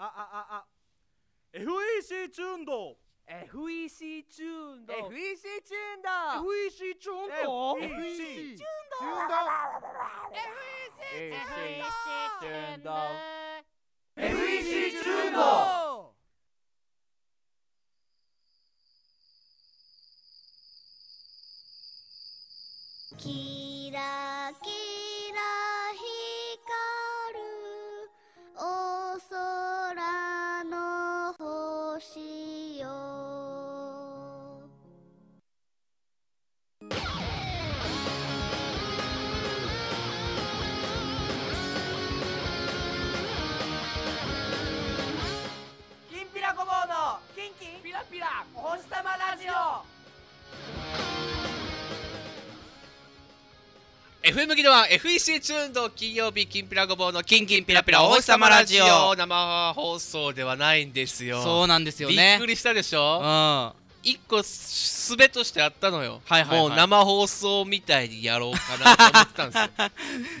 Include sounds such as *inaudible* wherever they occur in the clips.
ああああ FEC チューンド FEC チューンド FEC チューンド FEC チューンド FEC チューンド FEC チューンド FEC チューンド麦では FEC チューンド金曜日金ピラごぼうの金金ピラピラ王様ラジオ生放送ではないんですよそうなんですよねびっくりしたでしょうん一個すべとしてあったのよ、はいはい、はい、もう生放送みたいにやろうかなと思ってたんですよ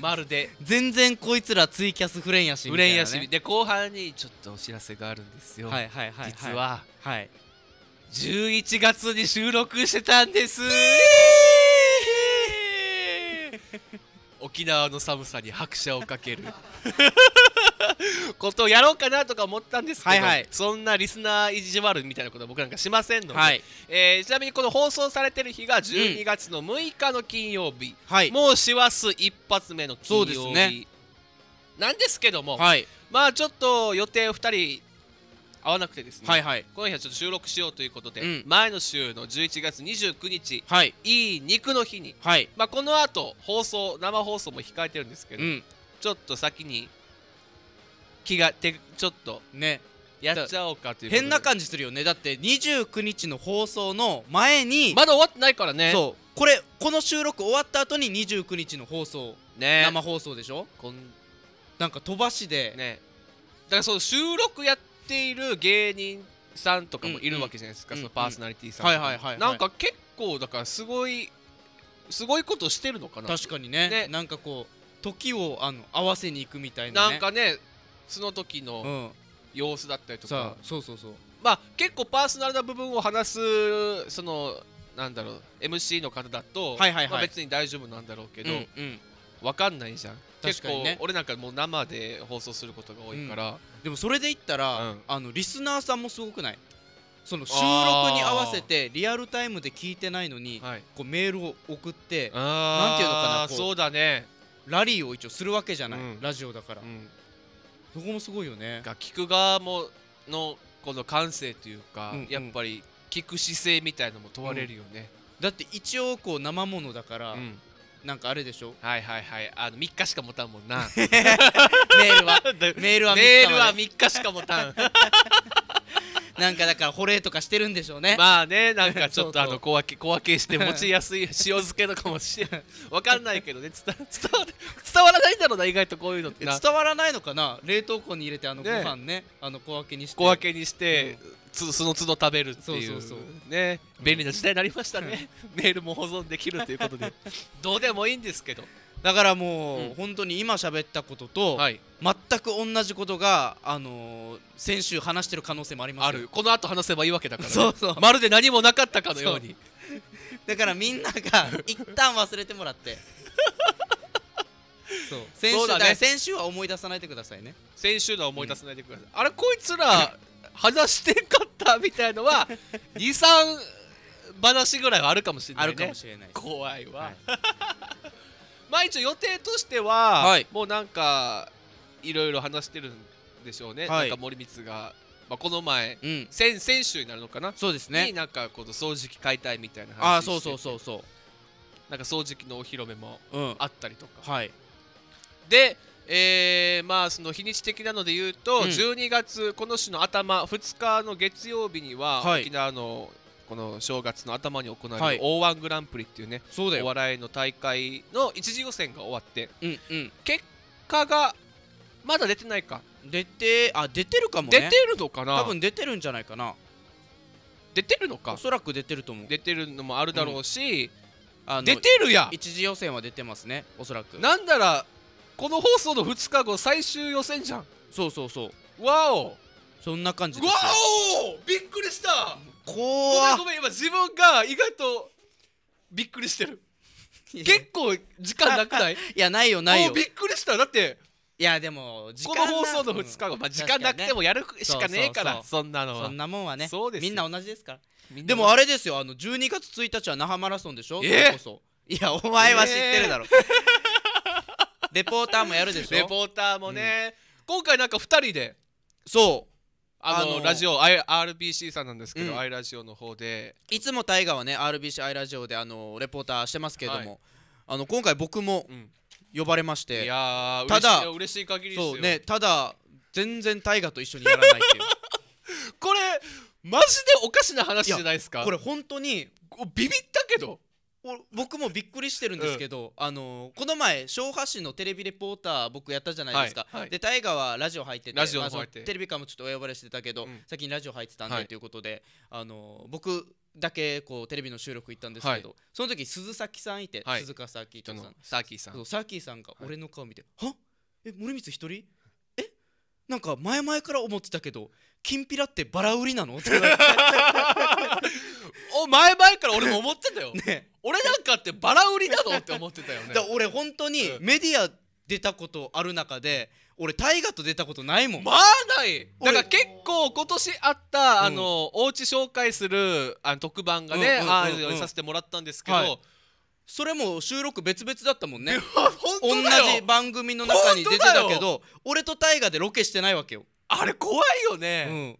*laughs* まるで全然こいつらツイキャスフレンやしみたいな、ね、フレンやしで後半にちょっとお知らせがあるんですよはいはいはい、はい、実は、はい、11月に収録してたんです、えー *laughs* 沖縄の寒さに拍車をかけることをやろうかなとか思ったんですけど、はいはい、そんなリスナー意地悪みたいなことは僕なんかしませんので、はい、えー、ちなみにこの放送されてる日が12月の6日の金曜日、うん、もう師走一発目の金曜日、ね、なんですけども、はい、まあちょっと予定を2人合わなくてですね、はいはい、この日はちょっと収録しようということで、うん、前の週の11月29日、はい、いい肉の日に、はい、まあ、このあと放送生放送も控えてるんですけど、うん、ちょっと先に気がてちょっとねやっちゃおうかという変な感じするよねだって29日の放送の前にまだ終わってないからねそうこれこの収録終わった後に29日の放送、ね、生放送でしょこんなんか飛ばしでねだからその収録やっている芸人さんとかもいるわけじゃないですか、うんうん、そのパーソナリティーさん、はいはいはい、なんか結構だからすごいすごいことしてるのかな確かにねねなんかこう時をあの合わせに行くみたいな、ね、なんかねその時の様子だったりとか、うん、そうそうそうまあ結構パーソナルな部分を話すそのなんだろう MC の方だと、はいはいまあ、別に大丈夫なんだろうけど、うんうん、分かんないじゃん、ね、結構俺なんかもう生で放送することが多いから、うん、でもそれで言ったら、うん、あのリスナーさんもすごくないその収録に合わせてリアルタイムで聞いてないのに、こうメールを送ってなんていうのかなそうだねラリーを一応するわけじゃない、うん、ラジオだから、そこもすごいよねが聞く側ものこの感性というか、やっぱり聞く姿勢みたいのも問われるよね、だって一応こう生ものだから、なんかあるでしょはいはいはいあの3日しか持たんもんな *laughs* メールは *laughs* メールはメールは3日しか持たん *laughs* なんかだから保冷とかしてるんでしょうねまあねなんかちょっとあの小分け小分けして持ちやすい塩漬けとかもしわかんないけどね伝伝わらないんだろうな意外とこういうのって伝わらないのかな冷凍庫に入れてあのご飯ねねあの小分けにして小分けにして、うん、つその都度食べるっていうそうそうそうね便利な時代になりましたね、メールも保存できるということで *laughs* どうでもいいんですけどだからもう、うん、本当に今喋ったことと、はい、全く同じことが、あのー、先週話してる可能性もありますあるこの後話せばいいわけだから、そうそうまるで何もなかったかのようにだからみんなが *laughs* 一旦忘れてもらって *laughs* そう先週そうだ、ね、先週は思い出さないでくださいね先週のは思い出さないでください、うん、あれこいつら話してんかったみたいのは23 *laughs* 話ぐらいはあるかもしれない怖いわ、はい、*laughs* まあ一応予定としては、はい、もうなんかいろいろ話してるんでしょうね、はい、なんか森光が、まあ、この前、うん、先先週になるのかなそうですねになんかこの掃除機買いたいみたいな話ああそうそうそうそうなんか掃除機のお披露目もあったりとか、うん、はいでえーまあ、その日にち的なので言うと、うん、12月、この週の頭2日の月曜日には、はい、沖縄のこの正月の頭に行われる O−1 グランプリっていうね、はい、お笑いの大会の一次予選が終わって、うんうん、結果がまだ出てないか出てあ出てるかもね出てるのかな多分出てるんじゃないかな出てるのかおそらく出てると思う出てるのもあるだろうし、うん、あの出てるや一次予選は出てますねおそらくなんならこの放送の2日後最終予選じゃんそうそうそうわおそんな感じですわおびっくりしたこう。ごめんごめん今自分が意外とびっくりしてる結構時間なくないいやないよないよびっくりしただっていやでもこの放送の2日後、まあ、時間なくてもやるしかねえからそんなのはそんなもんはねみんな同じですからでもあれですよあの12月1日は那覇マラソンでしょえー、いやお前は知ってるだろ、えーレポーターもやるでしょレポーターもね、うん、今回なんか2人でそうあの、あのー、ラジオ、I、RBC さんなんですけど、うん、アラジオの方でいつも大河はね RBC アイラジオであのレポーターしてますけれども、はい、あの今回僕も呼ばれまして、いやただ嬉しい限りですよそうねただ全然大河と一緒にやらないっていう *laughs* これマジでおかしな話じゃないですかこれ本当にビビったけど僕もびっくりしてるんですけど、うん、あのこの前昭和市のテレビレポーター僕やったじゃないですか、はいはい、で大河はラジオ入っててラジオってテレビかもちょっとお呼ばれしてたけど、うん、先にラジオ入ってたんで、ということで、あの僕だけこうテレビの収録行ったんですけど、はい、その時鈴崎さんいて、はい、鈴鹿サーキーさんサーキーさんサーキーさんが俺の顔見て「はい、はえ森光一人えなんか前々から思ってたけどきんぴらってバラ売りなの?」って *laughs* お前々から俺も思ってたよ、ね、俺なんかってバラ売りだぞって思ってたよねだ俺本当にメディア出たことある中で俺大河と出たことないもんまあないだから結構今年あった、あのおうち紹介するあの特番がね、あさせてもらったんですけど、はいそれも収録別々だったもんね同じ *laughs* 番組の中に出てたけど俺と大河でロケしてないわけよあれ怖いよね、うん、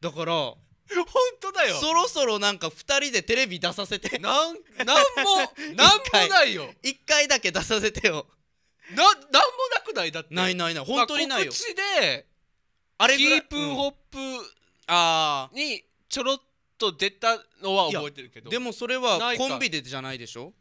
だから本当だよそろそろなんか2人でテレビ出させてなんなんも *laughs* なんもないよ1回だけ出させてよななんもなくないだってないないない本当にないよ、まあ、告知であれキープホップ、うん、あにちょろっと出たのは覚えてるけどでもそれはコンビでじゃないでしょ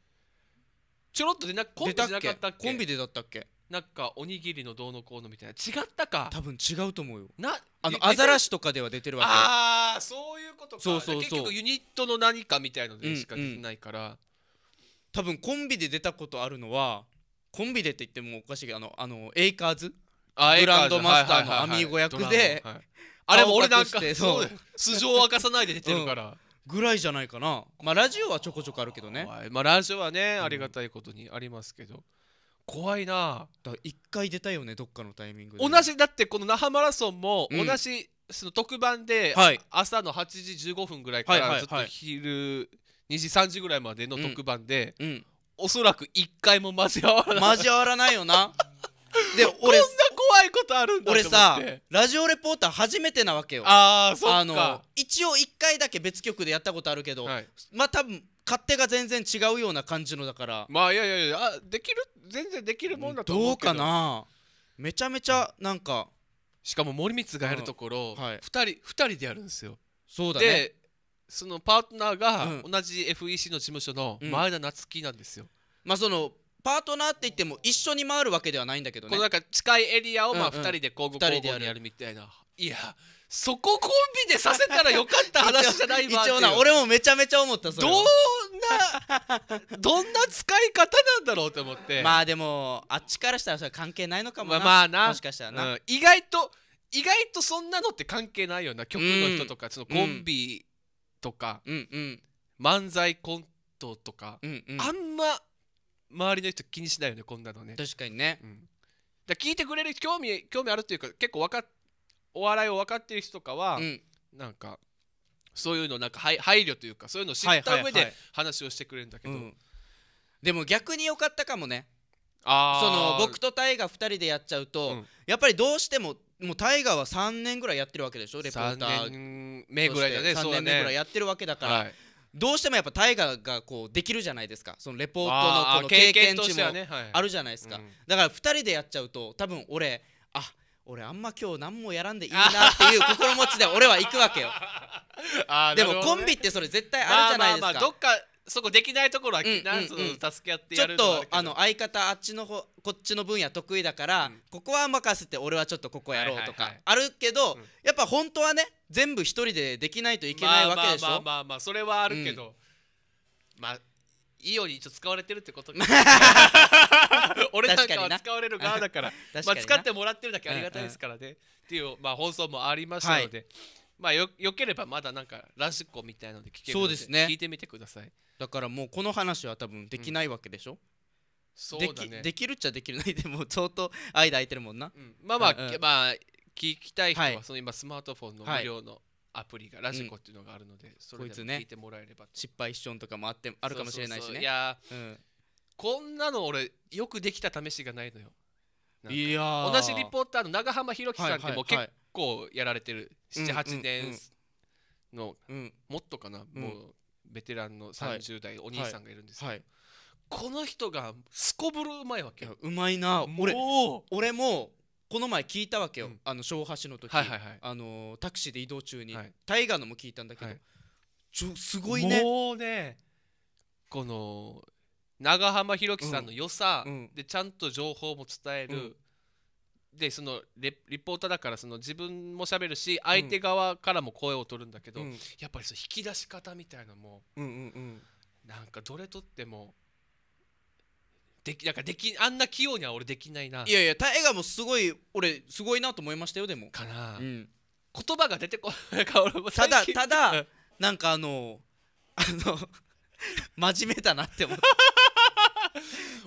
ちょろっと出なコンビでなかったっけコンビでだったっけなんかおにぎりのどうのこうのみたいな違ったか多分違うと思うよなあのアザラシとかでは出てるわけああそういうことかそうそうそう結局ユニットの何かみたいのでしか出てないから、うんうん、多分コンビで出たことあるのはコンビでって言ってもおかしいけどあのあのエイカーズグランドマスターのアミーゴ役で、あれも俺なんかそう素性を明かさないで出てるから、うんぐらいじゃないかなまあラジオはちょこちょこあるけどねまあラジオはねありがたいことにありますけど、怖いなだ回出たよねどっかのタイミングで同じだってこの那覇マラソンも同じ、その特番で、はい朝の8時15分ぐらいからずっと昼2時3時ぐらいまでの特番で、うんおそらく1回も交わらない交わらないよな *laughs* でこんな怖いことあるんだ俺さラジオレポーター初めてなわけよああそっかあの一応1回だけ別局でやったことあるけど、はいまあ多分勝手が全然違うような感じのだからまあいやいやいやあできる全然できるもんだと思うけどどうかなめちゃめちゃなんかしかも森光がやるところ、うんはい2人2人でやるんですよそうだねでそのパートナーが同じ FEC の事務所の前田夏樹なんですよ、まあそのパートナーって言っても一緒に回るわけではないんだけどこのなんか近いエリアをまあう2人で交互二人交でや互るにやるみたいな、いやそこコンビでさせたらよかった話じゃない *laughs* 一応な俺もめちゃめちゃ思ったそれどう *laughs* どんな使い方なんだろうと思ってまあでもあっちからしたらそれ関係ないのかもな、まあ、なもしかしたらな、うん、意外と意外とそんなのって関係ないような曲の人とか、うん、そのコンビとか、うんうん、漫才コントとか、うんうん、あんま周りの人気にしないよねこんなのね確かにね、うん、だ聞いてくれる興味興味あるっていうか結構わかお笑いを分かってる人とかは、うん、なんかそういうのなんか配慮というかそういうのを知った上で話をしてくれるんだけど、でも逆に良かったかもねあその僕と大我2人でやっちゃうと、うん、やっぱりどうしてももう大我は3年ぐらいやってるわけでしょレポーター3年目ぐらいだね3年目ぐらいやってるわけだから、ねはい、どうしてもやっぱ大我がこうできるじゃないですかそのレポートのこの経験値もあるじゃないですか、ねはい、だから2人でやっちゃうと多分俺俺あんま今日何もやらんでいいなっていう心持ちで俺は行くわけよ *laughs* あ、でもコンビってそれ絶対あるじゃないですか、まあ、まあどっかそこできないところは、うんうんうん、助け合ってやるちょっとあの相方あっちのほこっちの分野得意だから、うん、ここは任せて俺はちょっとここやろうとか、はいはい、あるけど、やっぱ本当はね全部一人でできないといけないわけでしょまあまあまあまあ、まあ、それはあるけど、うん、まあいいように一応使われてるってこと *laughs* 俺なんかは使われる側だからまあ、使ってもらってるだけありがたいですからね、うんうん、っていう、まあ、放送もありましたので、はい、まあよよければまだなんかラジコみたいので聞けるのでそうです、ね、聞いてみてくださいだからもうこの話は多分できないわけでしょ、うんそうだね、できるっちゃできるないでも相当間空いてるもんな、うん、まあまあ、うんまあ聞きたい人は、その今スマートフォンの無料のアプリがラジコっていうのがあるので、うん、それを聞いてもらえれば、ね、失敗しちゃうとかもあってあるかもしれないしねいや、うん、こんなの俺よくできた試しがないのよいや同じリポーターの長浜弘樹さんってもう結構やられてる、はいはい、78年の、うん、もっとかな、もうベテランの30代お兄さんがいるんですけど、はいはい、この人がすこぶるうまいわけうまいな俺俺もこの前聞いたわけよ、うん、あの小橋の時、はいはいはい、あのー、タクシーで移動中に、はい、ガーのも聞いたんだけど、はい、ちょすごいねもうねこの長浜ひ樹さんの良さ、でちゃんと情報も伝える、でそのレリポーターだからその自分も喋るし相手側からも声を取るんだけど、うん、やっぱりその引き出し方みたいなのも、うんうんうん、なんかどれとってもできなんかできあんな器用には俺できないないやいや大河もすごい俺すごいなと思いましたよでもかな、うん、言葉が出てこないか俺もただただなんかあのあの真面目だなって思って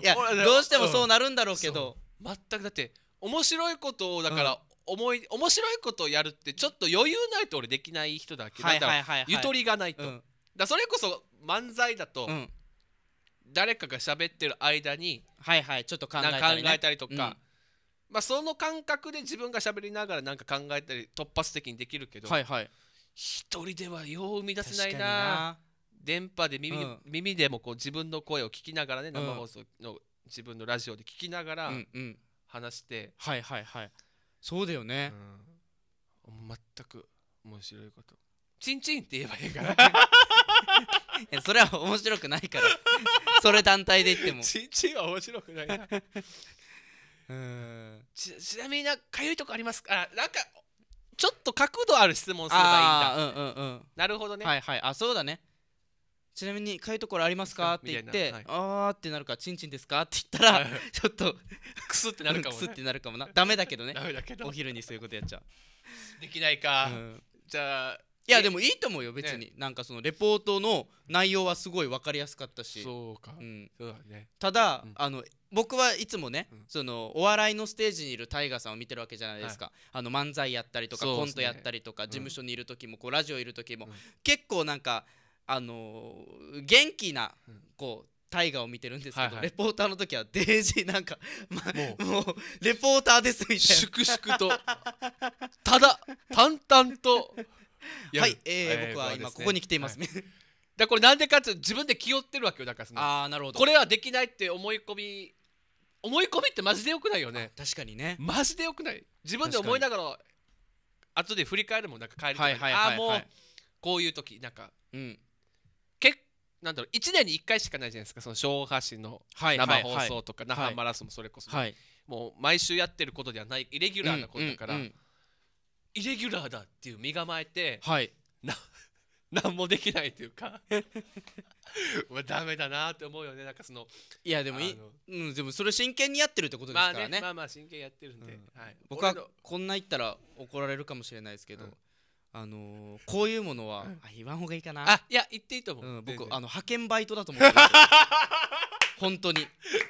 いや *laughs* どうしてもそうなるんだろうけど、うん、全くだって面白いことをだから、うん思い面白いことをやるってちょっと余裕ないと俺できない人だけど、はいはい、ゆとりがないと、うん、だそれこそ漫才だと、うん、誰かが喋ってる間にはいはいちょっと考えたり、ね、考えたりとか、うん、まあ、その感覚で自分が喋りながら何か考えたり突発的にできるけど、はいはい、一人ではよう生み出せないな電波で耳うん、耳でもこう自分の声を聞きながらね生放送の自分のラジオで聞きながら話して、うんうん、はいはいはいそうだよね、うん、全く面白いことチンチンって言えばいいから *laughs* それは面白くないからそれ単体で言っても *laughs* ちんちんは面白くないな *laughs* うんちちなみになかゆいとこありますかあなんかちょっと角度ある質問すればいいんだ、うんうんうん、なるほどねはいはいあそうだねちなみにかゆいところありますかって言って、はい、あーってなるかちんちんですかって言ったら *laughs* ちょっとくすってなるかも、ね、くすってなるかもなダメだけどねお昼にそういうことやっちゃうできないか、うん、じゃあいやでもいいと思うよ別に、ね、なんかそのレポートの内容はすごい分かりやすかったしそうか、うん、そうだねただ、うん、あの僕はいつもね、うん、そのお笑いのステージにいるタイガーさんを見てるわけじゃないですか、はい、あの漫才やったりとか、ね、コントやったりとか事務所にいる時もこうラジオいる時も、結構なんかあのー、元気なこう大河を見てるんですけど、はいはい、レポーターの時はデイジーなんか、ま、もうレポーターですみたいな粛々とただ淡々とはい、えー、僕は今ここに来ています、ねはい、*laughs* だこれなんでかって自分で気負ってるわけよだからそのあなるほどこれはできないって思い込み思い込みってマジでよくないよね確かにねマジでよくない自分で思いながら後で振り返るもんなんか帰りたい、ああもうこういう時なんか、うん、結なんだろう1年に1回しかないじゃないですかその昭和市の生放送とか、那覇マラソンもそれこそ、もう毎週やってることではないイレギュラーなことだから、うんうんうんイレギュラーだっていう身構えて、はい、な *laughs* 何もできないというか *laughs* ダメだなって思うよねなんかそのいやでもい、うん、でもそれ真剣にやってるってことですからねまあね、まあまあ真剣やってるんで、うん、はい、僕はこんな言ったら怒られるかもしれないですけど、うん、あのー、こういうものは、うん、あ言わんほうがいいかなあいや言っていいと思う、うん、僕あの派遣バイトだと思って *laughs* 本当に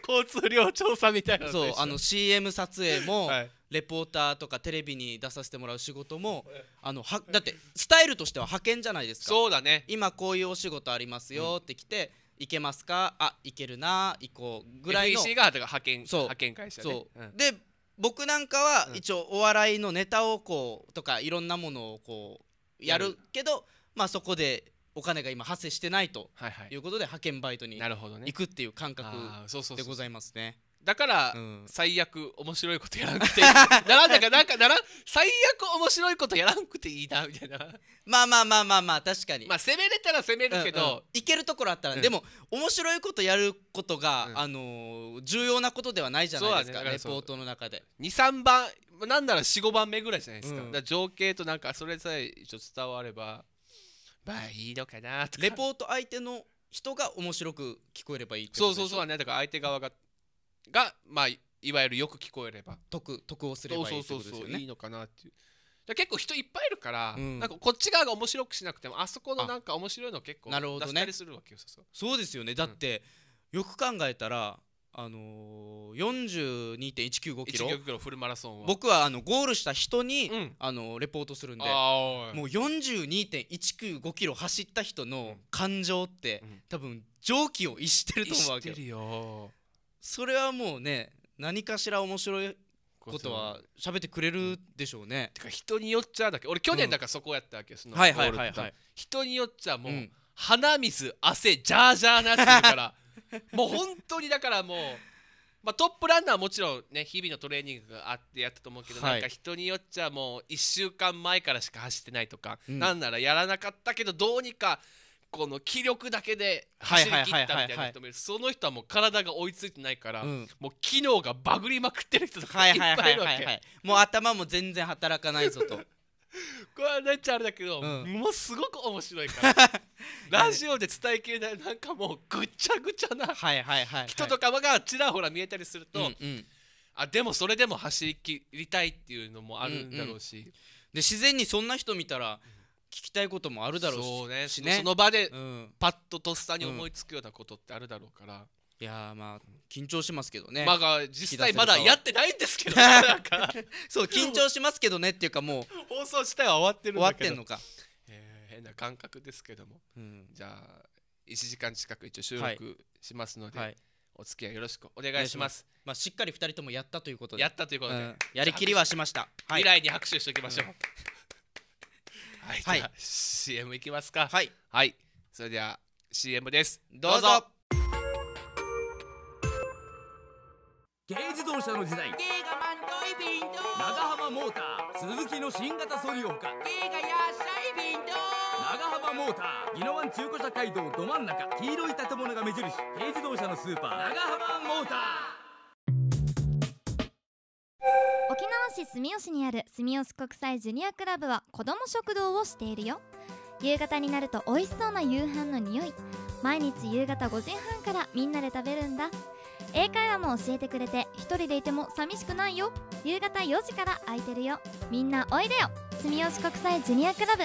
交通量調査みたいなそうあの CM 撮影も、はいレポーターとかテレビに出させてもらう仕事もあのはだってスタイルとしては派遣じゃないですかそうだね今こういうお仕事ありますよって来て、行けますかあ行けるな行こうぐらいのが派遣そう派遣会社、ね、そう、うん、で僕なんかは一応お笑いのネタをこうとかいろんなものをこうやるけど、うん、まあそこでお金が今発生してないということで派遣バイトに行くっていう感覚でございますね。だから、うん、最悪面白いことやらなくていい *laughs* なんだかなんかなら最悪面白いことやらなくていいなみたいなまあまあまあまあまあ確かにまあ攻めれたら攻めるけど、うんうん、いけるところあったら、うん、でも面白いことやることが、うん、あのー、重要なことではないじゃないですか、ね、レポートの中で23番なんなら45番目ぐらいじゃないですか,、か情景となんかそれさえ一応伝わればまあいいのかなとかレポート相手の人が面白く聞こえればいいそうそうそうねだから相手側がが、まあ、いわゆるよく聞こえれば得得をすればいいそうそうそう、いいのかなっていう。結構人いっぱいいるから、うん、なんかこっち側が面白くしなくてもあそこのなんか面白いの結構なるほど、ね、そうそうですよねだって、うん、よく考えたらあのー、42.195キロキロフルマラソンは僕はあのゴールした人に、うん、あのレポートするんでもう42.195キロ走った人の感情って、うん、多分常軌を逸してると思うわけよ。それはもうね何かしら面白いことは喋ってくれるでしょうね、てか人によっちゃだけ俺去年だからそこやったわけ、そのはいはいはいはい人によっちゃもう、うん鼻水汗ジャージャーなっていうから *laughs* もう本当にだからもう、まあ、トップランナーはもちろんね日々のトレーニングがあってやったと思うけど、はい、なんか人によっちゃもう1週間前からしか走ってないとか、うん、なんならやらなかったけどどうにかこの気力だけで走り切ったみたいな人もいるその人はもう体が追いついてないから、うん、もう機能がバグりまくってる人とかいっぱいいるわけもう頭も全然働かないぞと *laughs* これはなっちゃあれだけど、うん、もうすごく面白いから *laughs* ラジオで伝えきれないなんかもうぐちゃぐちゃな人とかがちらほら見えたりすると、うんうん、あでもそれでも走りきりたいっていうのもあるんだろうし、うんうん、で自然にそんな人見たら、うん聞きたいこともあるだろうしそうねしねその場でパッととっさに思いつくようなことってあるだろうから、いやーまあ緊張しますけどね、まあ実際まだやってないんですけど *laughs* そう緊張しますけどねっていうかもう放送自体は終わってるん終わってんのかえー変な感覚ですけどもうんじゃあ1時間近く一応収録しますので、はいお付き合いよろしくお願いしますまあしっかり二人ともやったということでやったということで、うんやりきりはしましたは未来に拍手しておきましょう、はい、はい、じゃあ CM 行きますかはい、はい、それでは CM ですどうぞ軽自動車の時代長浜モーター鈴木の新型ソリオほか長浜モーター宜野湾中古車街道ど真ん中黄色い建物が目印軽自動車のスーパー長浜モーター沖縄市住吉にある住吉国際ジュニアクラブは子ども食堂をしているよ夕方になると美味しそうな夕飯の匂い毎日夕方5時半からみんなで食べるんだ英会話も教えてくれて一人でいても寂しくないよ夕方4時から空いてるよみんなおいでよ住吉国際ジュニアクラブ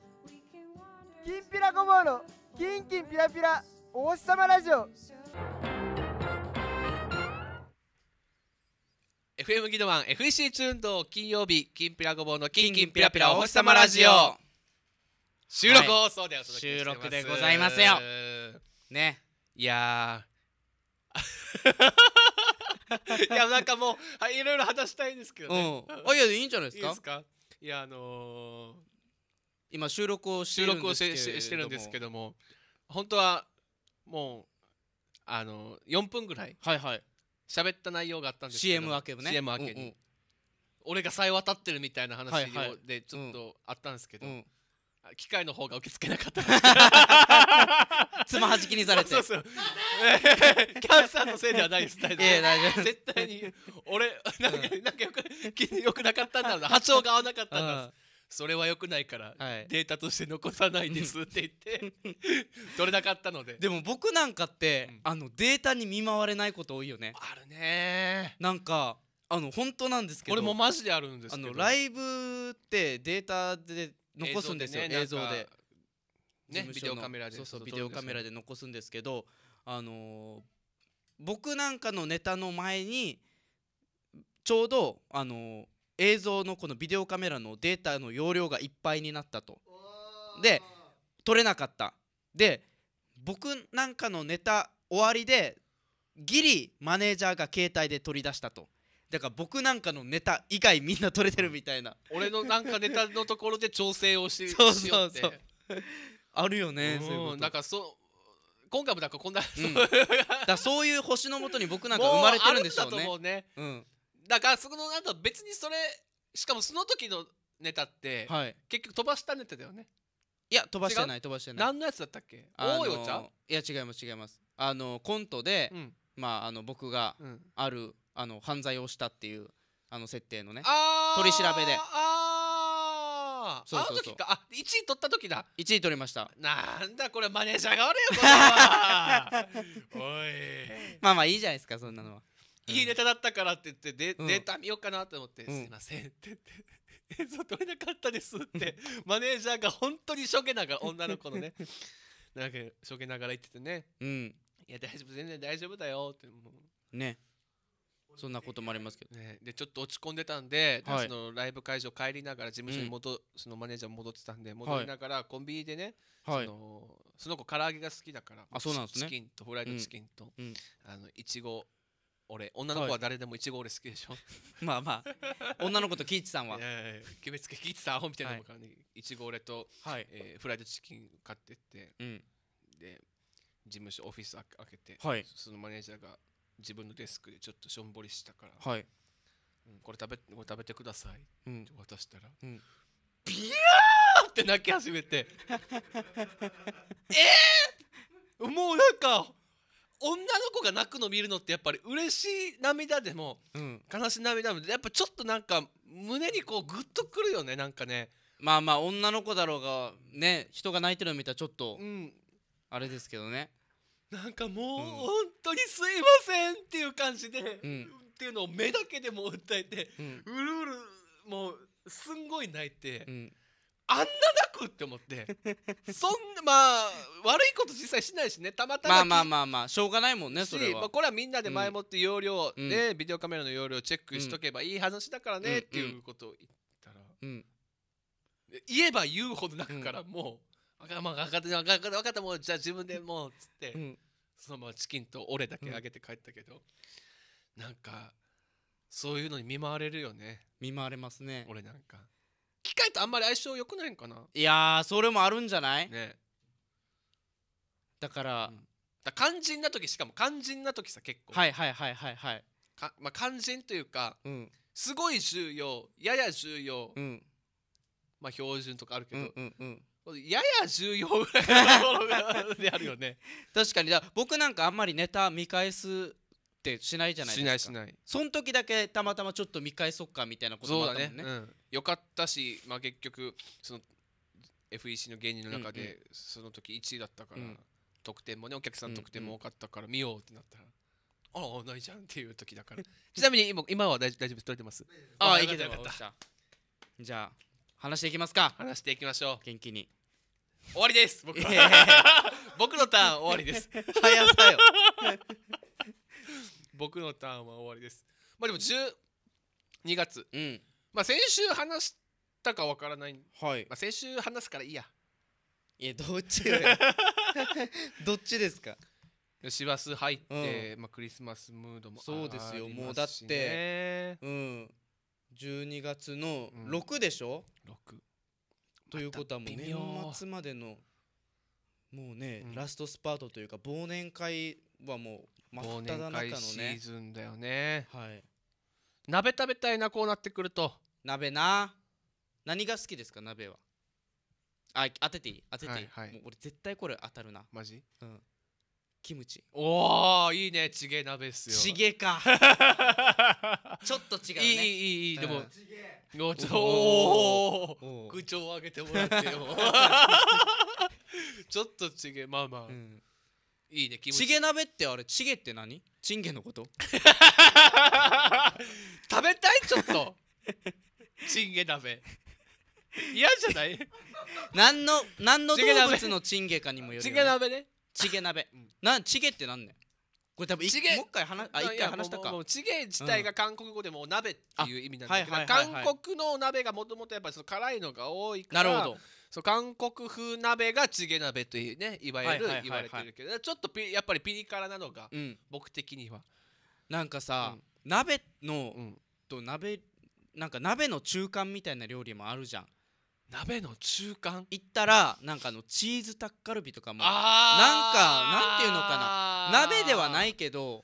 きんぴらごぼうのキンキンピラピラ王さ様ラジオ FM ギドマン FEC チューンド金曜日きんぴらごぼうのキンキンピラピラおさ様ラジオ収録放送でお届けして収録でございますよねいやー *laughs* いやなんかもう、はい、いろいろ話したいんですけどね、うん、あいやいいんじゃないですかいいですかいやあのー今収録を収録をししてるんですけども本当はもうあの4分ぐらいはいはい喋った内容があったんですけど CM 明けね CM 明けに、うんうん、俺がさえ渡ってるみたいな話でちょっとあったんですけど、うんうん機械の方が受け付けなかったつま *laughs* はじきにされてそうそう、えー、キャンさーのせいではないです大丈夫大丈夫絶対に俺なんかなんかよくよくなかったんだろう波長が合わなかったんだそれはよくないから、データとして残さないですって言って *laughs* 取れなかったのででも僕なんかって、うん、あのデータに見舞われないこと多いよねあるねなんかあの本当なんですけどこれもマジであるんですあのライブってデータで残すんですよ映像で,、ね、ビデオカメラでそうそうビデオカメラで残すんですけどあの僕なんかのネタの前にちょうどあの映像のこのビデオカメラのデータの容量がいっぱいになったとで撮れなかったで僕なんかのネタ終わりでギリマネージャーが携帯で取り出したとだから僕なんかのネタ以外みんな取れてるみたいな俺のなんかネタのところで調整をして *laughs* そうそうそうあるよねそういうなんかそう今回もだからこんな、うん、だそういう星のもとに僕なんか生まれてるんでしょうね。ううねうん、だからそのあと別にそれしかもその時のネタって、はい、結局飛ばしたネタだよねいや飛ばしてない飛ばしてない何のやつだったっけ大ちゃんいや違います違いますあのコントで、うん、まああの僕がある、うん、あの犯罪をしたっていうあの設定のね取り調べであそうそうそうあの時かあ1位取った時だ1位取りましたなんだこれマネージャーが悪いよこれは *laughs* おいまあまあいいじゃないですかそんなのはいいネタだったからって言ってデ,、データ見ようかなと思って「すいません」って言って。映像撮れなかったですってマネージャーが本当にしょげながら女の子のね *laughs* なんかしょげながら言っててね「うん、いや大丈夫全然大丈夫だよ」ってもうねそんなこともありますけど、ね、でちょっと落ち込んでたんで、はい、そのライブ会場帰りながら事務所に戻、うん、そのマネージャー戻ってたんで戻りながらコンビニでね、はい、そのその子唐揚げが好きだからあそうなんです、ね、チキンとフライドチキンと、うん、あのいちご俺女の子は誰でも1号俺好きでしょ、はい、まあまあ女の子とイチさんは決めつけイチさんアホみたいなもからね、はい、1号俺と、はいえー、フライドチキン買ってって、うん、で事務所オフィス開けて、はい、そのマネージャーが自分のデスクでちょっとしょんぼりしたから、はいうん、これ食べこれ食べてくださいって渡したら、うん、ビヤーって泣き始めて *laughs* えー、もうなんか女の子が泣くの見るのってやっぱり嬉しい涙でも、うん、悲しい涙でもやっぱちょっとなんか胸にこうグッとくるよねなんかねまあまあ女の子だろうがね人が泣いてるの見たらちょっと、うん、あれですけどねなんかもう、本当にすいませんっていう感じで、うん、っていうのを目だけでも訴えて、うん、うるうるもうすんごい泣いて、うん、あんな泣くって思ってそんなまあ悪いこと実際しないしねたまたままあまあまあまあしょうがないもんねそれは、まあ、これはみんなで前もって容量ね、うん、ビデオカメラの容量チェックしとけばいい話だからね、うん、っていうことを言ったら、うん、言えば言うほど泣くからもう、かった分かった分かった分かったもうじゃあ自分でもうっつって、そのままチキンと俺だけあげて帰ったけど、うん、なんかそういうのに見舞われるよね見舞われますね俺なんか。機械とあんまり相性良くないんかないやそれもあるんじゃない、ねだから、うんだ肝心な時しかも肝心な時さ結構、はいはいはいはいはいかまあ、肝心というかうんすごい重要やや重要、うんまあ、標準とかあるけうど、んうんうんやや重要ぐらいのところであるよね *laughs* 確かにだ僕なんかあんまりネタ見返すってしないじゃないですかしないしないその時だけたまたまちょっと見返そっかみたいなこともあったもんね、ねうん、よかったし、まあ、結局その FEC の芸人の中でその時1位だったから、うんうん、得点もねお客さん得点も多かったから見ようってなったら。ああないじゃんっていう時だから *laughs* ちなみに今今は大丈夫です取れてますああいけたよかったじゃあ話していきますか話していきましょう元気に終わりです僕は、えー、僕のターン終わりです *laughs* 早さよ僕のターンは終わりですまあでも12月、うん、まあ先週話したかわからない、はいまあ、先週話すからいいやいやどっち *laughs* どっちですか師走入って、うん、まあ、クリスマスムードも、そうですよもうだってうん12月の6でしょ、うん、6ということはもう年末までのもうね、うん、ラストスパートというか忘年会はもう忘年会シーズンだよね、はい、鍋食べたいなこうなってくると鍋な何が好きですか鍋はあ当てていい当てていい、はいはい、もう俺絶対これ当たるなマジうんキムチおおいいねチゲ鍋っすよチゲか *laughs* ちょっと違うねいいいいいいでも、うん、おお口調を上げてもらってよ *laughs* ちょっとチゲまあまあ、うんいいね気持ちチゲ鍋ってあれチゲって何チンゲのこと *laughs* 食べたいちょっとチンゲ鍋嫌じゃない何の何の動物のチンゲかにもよる、ね、チゲ鍋ねチゲ鍋、ん、なチゲってなんねこれ多分一回も一回話あ一回話したか。チゲ自体が韓国語でも鍋っていう意味なんだけど、韓国の鍋がもともとやっぱりその辛いのが多いから。なるほど。そう韓国風鍋がチゲ鍋というねいわゆる言われてるけど、ちょっとピやっぱりピリ辛なのが、うん、僕的にはなんかさ、うん、鍋の、うん、と鍋なんか鍋の中間みたいな料理もあるじゃん鍋の中間行ったらなんかのチーズタッカルビとかもなんかなんていうのかな鍋ではないけど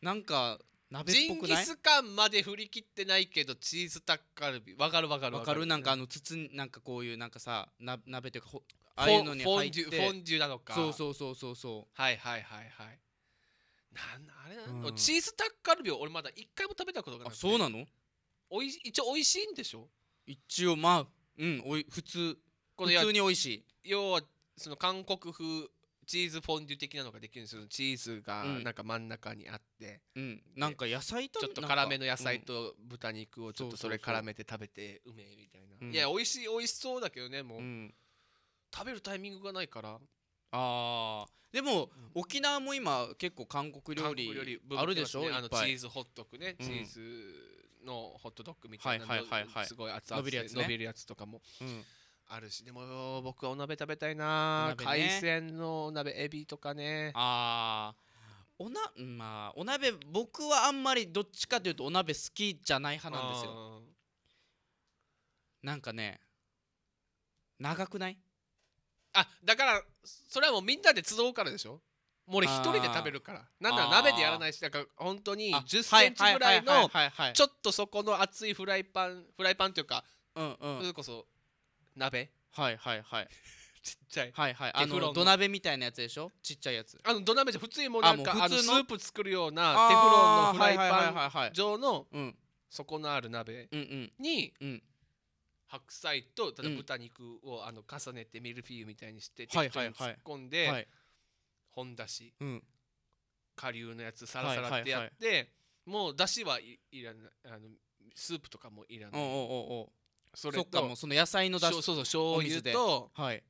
なんか鍋っぽくないジンギスカンまで振り切ってないけどチーズタッカルビわかるわかるわかるなんかあの筒なんかこういうなんかさな鍋というかほああいうのに入ってフォンデュなのかそうそうそうそうそうはいはいはいはいなんあれなの、チーズタッカルビを俺まだ一回も食べたことがない、そうなのおい一応美味しいんでしょ一応まあうんおい普通この普通に美味しい要はその韓国風チーズフォンデュ的なのができるんですよチーズがなんか真ん中にあって、うんなんか野菜とちょっと辛めの野菜と豚肉をちょっとそれ絡めて食べてうめえみたいな、うんいや美味しい美味しそうだけどねもう、うん、食べるタイミングがないからあでも、沖縄も今結構韓国料理あるでしょ、う。あのチーズホットクね、うんチーズのホットドッグみたいなのすごい熱々伸びるやつとかも。あるしでも僕はお鍋食べたいな、ね、海鮮のお鍋エビとかねあおなまあお鍋僕はあんまりどっちかというとお鍋好きじゃない派なんですよなんかね長くないあだからそれはもうみんなで集うからでしょもう俺一人で食べるからなんなら鍋でやらないしなんか本当に1 0ンチぐらいのちょっとそこの熱いフライパンフライパンというか、それこそ鍋はいはいはい *laughs* ちっちゃいはいはいあの土鍋みたいなやつでしょちっちゃいやつあの土鍋じゃ普通にもうなんかあのスープ作るようなテフロンのフライパン上の底のある鍋に、うんうん、白菜と例えば豚肉をあの重ねてミルフィーユみたいにして適当に突っ込んで、はいはいはいはい本だし、うん、顆粒のやつサラサラってやって、はいはいはい、もうだしはいらないあのスープとかもいらないおうおうおうそれともその野菜のだしそうそう醤油と、はい、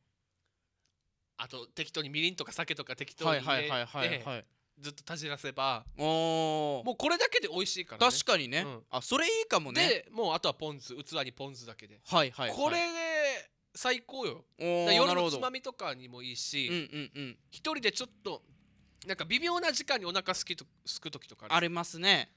あと適当にみりんとか酒とか適当に入れてずっとたじらせばもうこれだけで美味しいから、ね、確かにね、うん、あそれいいかもねでもうあとはポン酢器にポン酢だけではいはい、はい、これで、ね最高よ夜のつまみとかにもいいし、うんうんうん、一人でちょっとなんか微妙な時間にお腹すきとすく時とかありますね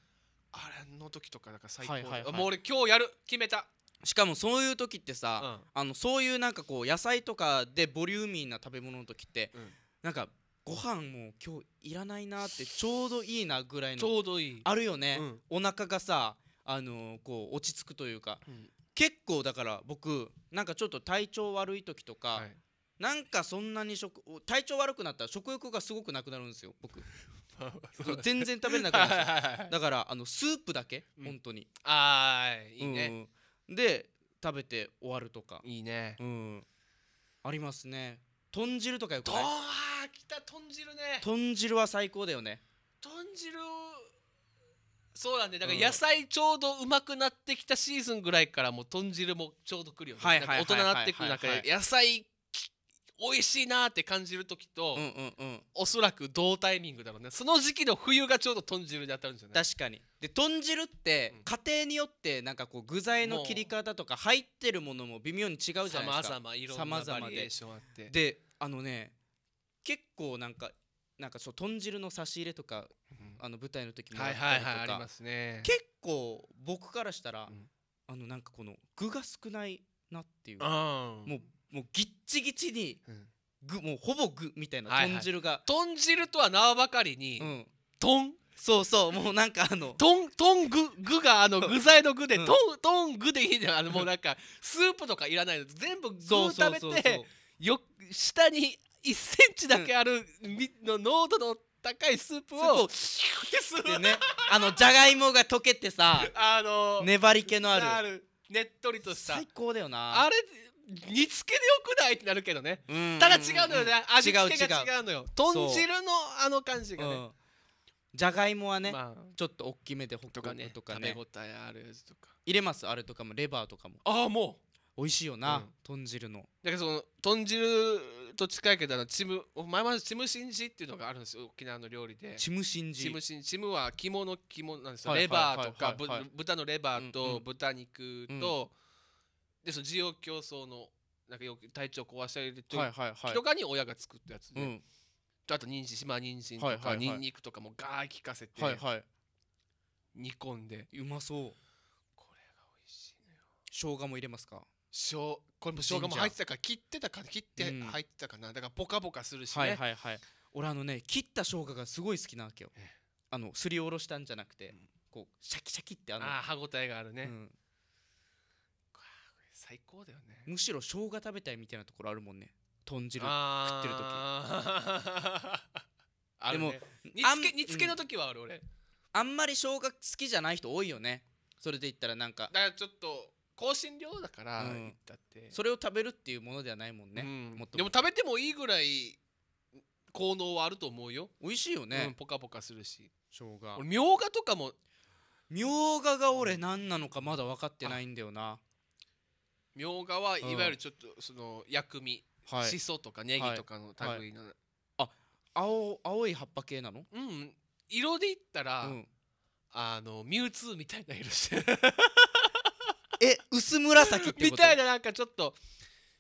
あれの時とかなんか最高、はいはいはい、もう俺今日やる決めたしかもそういう時ってさ、うん、あのそういうなんかこう野菜とかでボリューミーな食べ物の時って、うん、なんかご飯も今日いらないなってちょうどいいなぐらいのちょうどいいあるよね、うん、お腹がさあのー、こう落ち着くというか、うん、結構だから僕なんかちょっと体調悪い時とか、はい、なんかそんなに食体調悪くなったら食欲がすごくなくなるんですよ僕 *laughs* 全然食べれなくなるだからあのスープだけ、うん、本当にああいいね、うん、で食べて終わるとかいいね、うん、ありますね豚汁とかよくないああきた豚汁ね豚汁は最高だよね豚汁そうなんでだから野菜ちょうどうまくなってきたシーズンぐらいからもう豚汁もちょうどくるよね大人になってくる中で野菜美味しいなって感じる時と、うんうんうん、おそらく同タイミングだろうねその時期の冬がちょうど豚汁で当たるんじゃない確かにで豚汁って家庭によってなんかこう具材の切り方とか入ってるものも微妙に違うじゃないですかさまざまいろんなバリエーションあってであのね結構なんかなんかそう豚汁の差し入れとか、あの舞台の時もったりとか、結構僕からしたら、あのなんかこの具が少ないなっていうもうもうぎっちぎちに具、もうほぼ具みたいな豚汁が、豚汁とは名ばかりに、うん、豚そうそうもうなんかあのトントン具具があの具材の具で、トントン具でいいのあのもうなんかスープとかいらないの全部具食べてよ下に1センチだけある、の濃度の高いスープをスープをね *laughs* あのじゃがいもが溶けてさあのー、粘り気のあるねっとりとした最高だよなあれ煮つけでよくないってなるけどね、うんただ違うのよね味付けが違うのよ豚汁のあの感じがね、うん、じゃがいもはね、まあ、ちょっと大きめでホクホクとかね、とね、食べ応えあるやつとか入れますあれとかもレバーとかもああもう美味しいよな、うん、豚汁のだけどその豚汁と近いけどあのチム前までチムシンジっていうのがあるんですよ沖縄の料理でチムシンジチムシンチムは肝の肝なんですよ、レバーとか、豚のレバーと豚肉と、うんうん、でその需要競争のなんかよく体調壊したりと,、はいはいはい、とかに親が作ったやつで、うん、あと人参島人参とか、にんにくとかもガー効かせて、はいはい、煮込んでうまそうこれが美味しいのよ生姜も入れますかしょうこれも生姜も入ってたから切ってたか切って入ってたかな、だからボカボカするしねはいはいはい俺あのね切った生姜がすごい好きなわけよ、あのすりおろしたんじゃなくて、うん、こうシャキシャキってあのあ歯ごたえがあるね、うん、最高だよねむしろ生姜食べたいみたいなところあるもんね豚汁食ってる時 *laughs* ある、ね、でも煮つけ煮つけの時はある俺、うん、あんまり生姜好きじゃない人多いよねそれで言ったらなんかだからちょっと香辛料だから、うん、だってそれを食べるっていうものではないもんね、うん、もでも食べてもいいぐらい効能はあると思うよ美味しいよね、うん、ポカポカするし生姜みょうがとかもみょうがが俺何なのかまだ分かってないんだよなみょうがはいわゆるちょっとその薬味、はい、しそとかネギとかの類の、はいはい、あ青青い葉っぱ系なのうん色で言ったら、うん、あのミュウツーみたいな色してえ薄紫ってみことたいななんかちょっと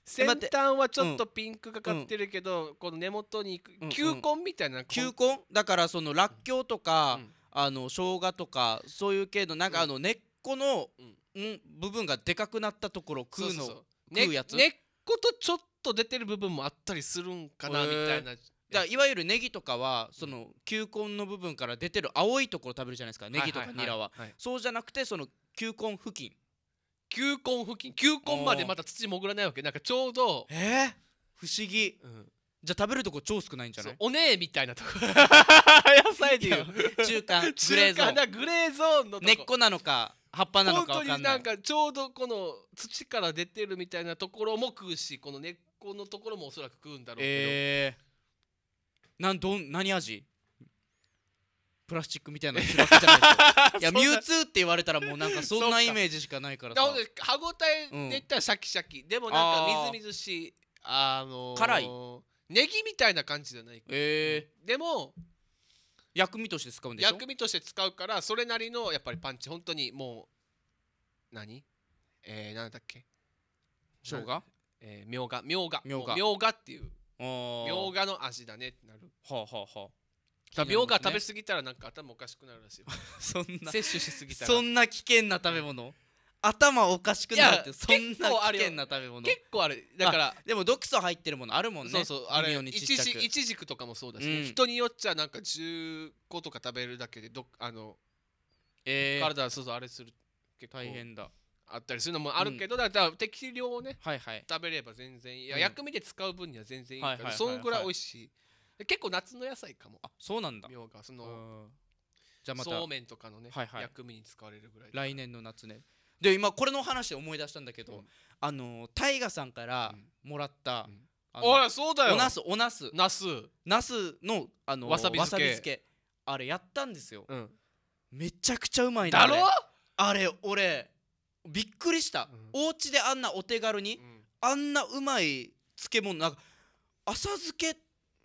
先端はちょっとピンクがかってるけど、この根元に球根みたいな球根だからそのらっきょうとか、うんあの生姜とかそういう系のなんかあの根っこの、ん、部分がでかくなったところ食うのそうそうそう食うやつ根っことちょっと出てる部分もあったりするんかなみたいなだかいわゆるネギとかはその球根の部分から出てる青いところ食べるじゃないですかネギとかニラは、はいいいそうじゃなくてその球根付近球根付近球根までまた土潜らないわけなんかちょうどえー、不思議、うん、じゃあ食べるとこ超少ないんじゃないおねえみたいなとこ *laughs* 野菜でいう中間グレーゾーングレーゾーンの根っこなのか葉っぱなのか本当になんかちょうどこの土から出てるみたいなところも食うしこの根っこのところもおそらく食うんだろうけどえー、なんどん何味プラスチックみたいなじゃない *laughs* いやミュウツーって言われたらもうなんかそんなイメージしかないからさか歯ごたえでいったらシャキシャキ、でもなんかみずみずしいあのー、辛いネギみたいな感じじゃないえー、でも薬味として使うんでしょ薬味として使うからそれなりのやっぱりパンチ本当にもう何えー、なんだっけ生姜えー、みょうがみょうがみょうがっていうみょうがの味だねってなるはあはあはあ病が食べ過ぎたらなんか頭おかしくなるらしい *laughs* そんな摂取しすぎたらそんな危険な食べ物頭おかしくなるってそんな危険な食べ物結構あるだからでも毒素入ってるものあるもんねそうそうあるように。いちじくとかもそうだし、うん、人によっちゃなんか10個とか食べるだけでどあの、えー、体そうそうあれする結構大変だあったりするのもあるけど、うん、だから適量をね、はいはい、食べれば全然いや、うん、薬味で使う分には全然いいから、はいはいはいはい、そんぐらい美味しい結構夏の野菜かもあそうなんだみょうがそのじゃあまたそうめんとかのね、はいはい、薬味に使われるぐらい来年の夏ねで今これの話で思い出したんだけど、うん、あの大イさんからもらった、うん、あそうだよおなすおなすなすなすのあのわさび漬けあれやったんですよ、うん、めちゃくちゃうまいだろあれ俺びっくりした、うん、お家であんなお手軽に、うん、あんなうまい漬物なんか浅漬け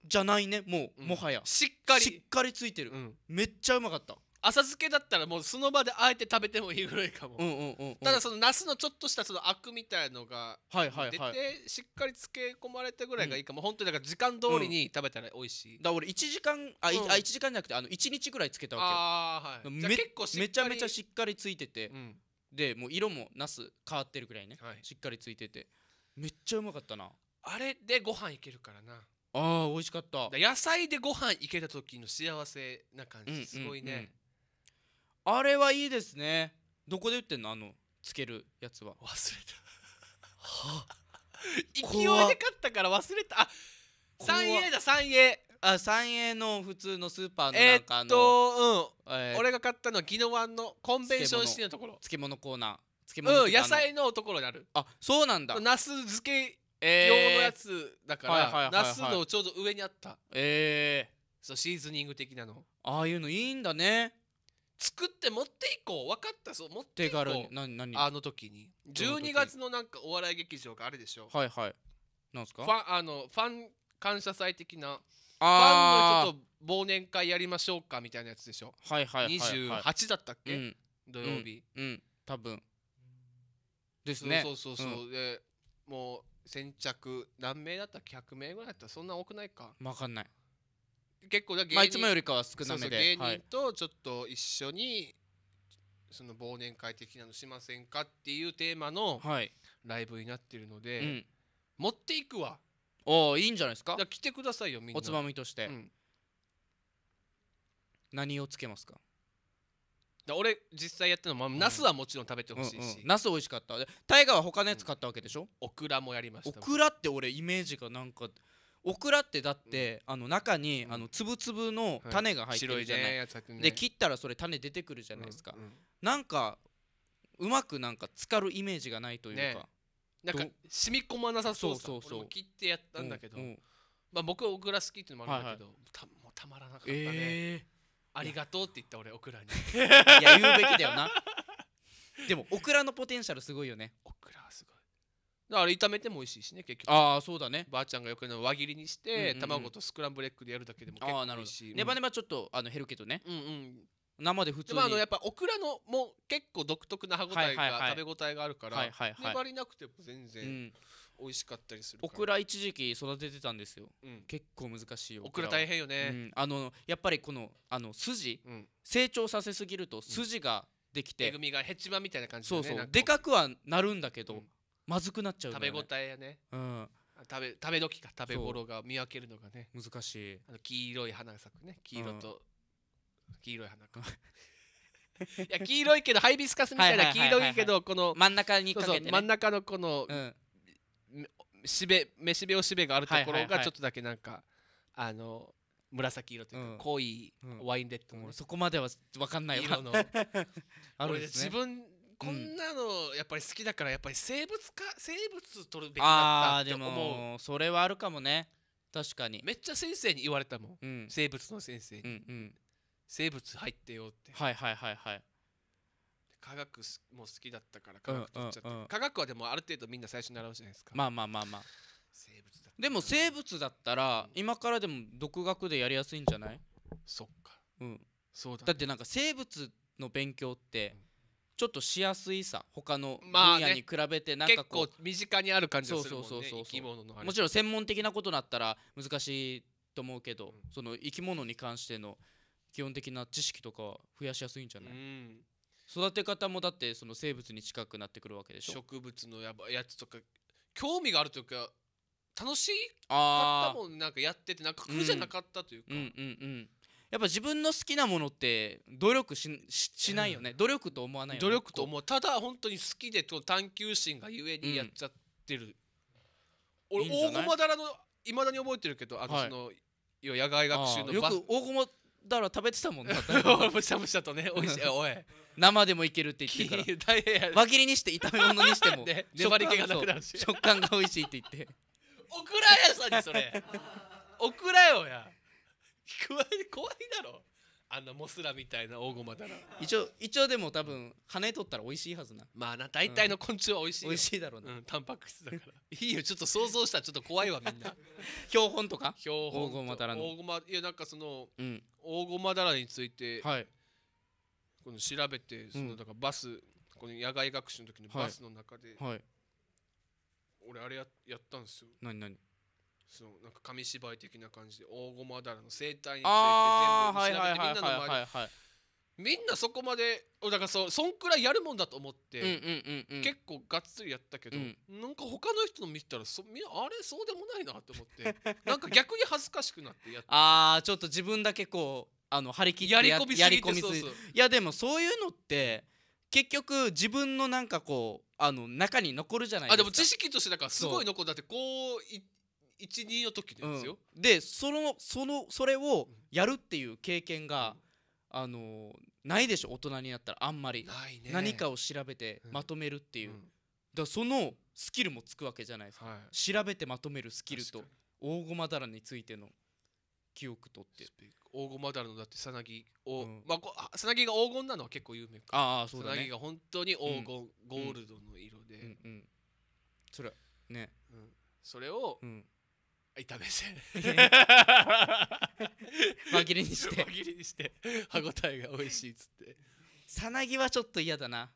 じゃないねもう、うんもはやしっかりしっかりついてる、うんめっちゃうまかった浅漬けだったらもうその場であえて食べてもいいぐらいかも、うんうんうん、うん、ただそのなすのちょっとしたそのアクみたいのがはいはいはいしっかり漬け込まれたぐらいがいいかも、本当にだから時間通りに食べたら美味しい、ら俺1時間あうんあ1時間じゃなくてあの1日ぐらいつけたわけあはいあめ結構しっかりめちゃめちゃしっかりついてて、うんでもう色もなす、変わってるぐらいね、はいしっかりついててめっちゃうまかったなあれでご飯いけるからなああ美味しかった野菜でご飯いけた時の幸せな感じ、うんうんうん、すごいね、あれはいいですねどこで売ってんのあのつけるやつは忘れたはあ、*laughs* 勢いで買ったから忘れたあ三栄だ三栄あ三栄の普通のスーパーの中あのえー、っとうん、えー、俺が買ったのは宜野湾のコンベンションシティのところ漬物コーナー漬物うん野菜のところにあるあそうなんだナス漬けえ用のやつだから、はいはいはいナスのちょうど上にあったええー、そうシーズニング的なのああいうのいいんだね作って持っていこう分かったそう持っていこう手軽何何あの時に12月のなんかお笑い劇場があれでしょはいはいなんすかファあのファン感謝祭的なファンのちょっと忘年会やりましょうかみたいなやつでしょはいはいはい、はい、28だったっけ、うん、土曜日、うん、うん、多分ですねそうそうそう、うん、でもう先着何名だったっ100名ぐらいだったらそんな多くないか分かんない結構だまあいつもよりかは少なめで芸人とちょっと一緒にその忘年会的なのしませんかっていうテーマのはいライブになってるので、うん持っていくわおおいいんじゃないですかじか来てくださいよみんなおつまみとして、うん何をつけますかだ俺実際やってるのも、ナスはもちろん食べてほしいし、うんうん、ナス美味しかった大河は他のやつ買ったわけでしょ、うん、オクラもやりましたオクラって俺イメージがなんかオクラってだって、うん、あの中に、うん、あの粒々の種が入ってるじゃないはい、で切ったらそれ種出てくるじゃないですか、うんうん、なんかうまくなんか浸かるイメージがないというか、ね、なんか染み込まなさそうそうそう切ってやったんだけど、うんうん、まあ、僕オクラ好きっていうのもあるんだけど、はいはい、たもうたまらなかったね、えーありがとうって言った俺オクラにいや言うべきだよなでもオクラのポテンシャルすごいよねオクラはすごいだから炒めても美味しいしね結局ああそうだねばあちゃんがよくの輪切りにして、うんうんうん、卵とスクランブルエッグでやるだけでも結構美味しい、ネバネバちょっとあの減るけどねうんうん生で普通にでもあのやっぱオクラのも結構独特な歯ごたえが、はいはいはい、食べ応えがあるから、はいはいはい、粘りなくても全然、うん美味しかったりするオクラ一時期育ててたんですよ、うん、結構難しいオクラ大変よね、うん、あのやっぱりこのあの筋、うん、成長させすぎると筋ができて、えぐみがヘチマみたいな感じで、ね、そうそうでかくはなるんだけど、まずくなっちゃう、ね、食べ応えやねうん食べ食べ時か食べ頃が見分けるのがね難しいあの黄色い花咲くね黄色と、黄色い花かいや黄色いけどハイビスカスみたいな黄色いけどこの真ん中にかけて、ね、真ん中のこのしべめしべおしべがあるところがちょっとだけなんか、あの紫色というか、濃いワインレッドの、そこまでは分かんない色の俺 *laughs* 自分こんなのやっぱり好きだからやっぱり生物か生物取るべきだったって思うそれはあるかもね確かにめっちゃ先生に言われたもん、生物の先生に、生物入ってよってはいはいはいはい科学も好きだったから科学取っちゃった、うんうんうん、科学はでもある程度みんな最初に習うじゃないですかまあまあまあまあ生物だでも生物だったら今からでも独学でやりやすいんじゃないそっかうんそうだ、ね、だってなんか生物の勉強ってちょっとしやすいさ他の分野に比べてなんかこう、まあね、結構身近にある感じがするもんねそうそうそうそうもちろん専門的なことになったら難しいと思うけど、うん、その生き物に関しての基本的な知識とか増やしやすいんじゃない、うん育て方もだってその生物に近くなってくるわけでしょ植物のやばやつとか興味があるというか楽しかったもんなんかやっててなんか苦じゃなかったというか、うん、うんうんうんやっぱ自分の好きなものって努力ししないよね、うん、努力と思わないよね努力と思うただ本当に好きでと探求心がゆえにやっちゃってる、うん、俺大駒だらのいまだに覚えてるけどあの、はい、その、野外学習のよく大駒だら食べてたもんね *laughs* むしゃむしゃとねおいしいおい生でもいけるって言ってから *laughs* 輪切りにして炒め物にしても *laughs* 粘り気がなくなるし食感が美味しいって言ってオクラ屋さんにそれオクラよや怖い怖いだろあんなモスラみたいな大ごまだな一応一応でも多分羽取ったら美味しいはずなまあな大体の昆虫は美味しい、うん、美味しいだろうな、うん、タンパク質だからいいよちょっと想像したらちょっと怖いわみんな *laughs* 標本とか標本大ごまだらの大ごまいやなんかその、うん、大ごまだらについて、はい、この調べてそのだからバス、うん、この野外学習の時のバスの中で、はいはい、俺あれややったんですよ何何そのなんか紙芝居的な感じで大駒だらの生態について全部調べてみんなの周りみんなそこまでだからそそんくらいやるもんだと思って、結構がっつりやったけど、うん、なんか他の人の見たらそみあれそうでもないなと思ってなんか逆に恥ずかしくなってやった *laughs* あちょっと自分だけこうあの張り切ってやり込みすぎてそうそういやでもそういうのって結局自分のなんかこうあの中に残るじゃないですかあでも知識としてだからすごい残るだってこう12の時ですよ、うん、でそのそのそれをやるっていう経験が、うん、あのないでしょ大人になったらあんまり、ね、何かを調べてまとめるっていう、うん、だそのスキルもつくわけじゃないですか、はい、調べてまとめるスキルと大駒だらについての記憶とって。黄金マダあのだってさなぎを、うん、まあさなぎが黄金なのは結構有名かああそうだ、ね、が本当に黄金、うん、ゴールドの色で、うんうん、それね、うん、それを、うん炒めせ *laughs* 輪切りにして輪切りにして歯ごたえが美味しいっつってさなぎはちょっと嫌だな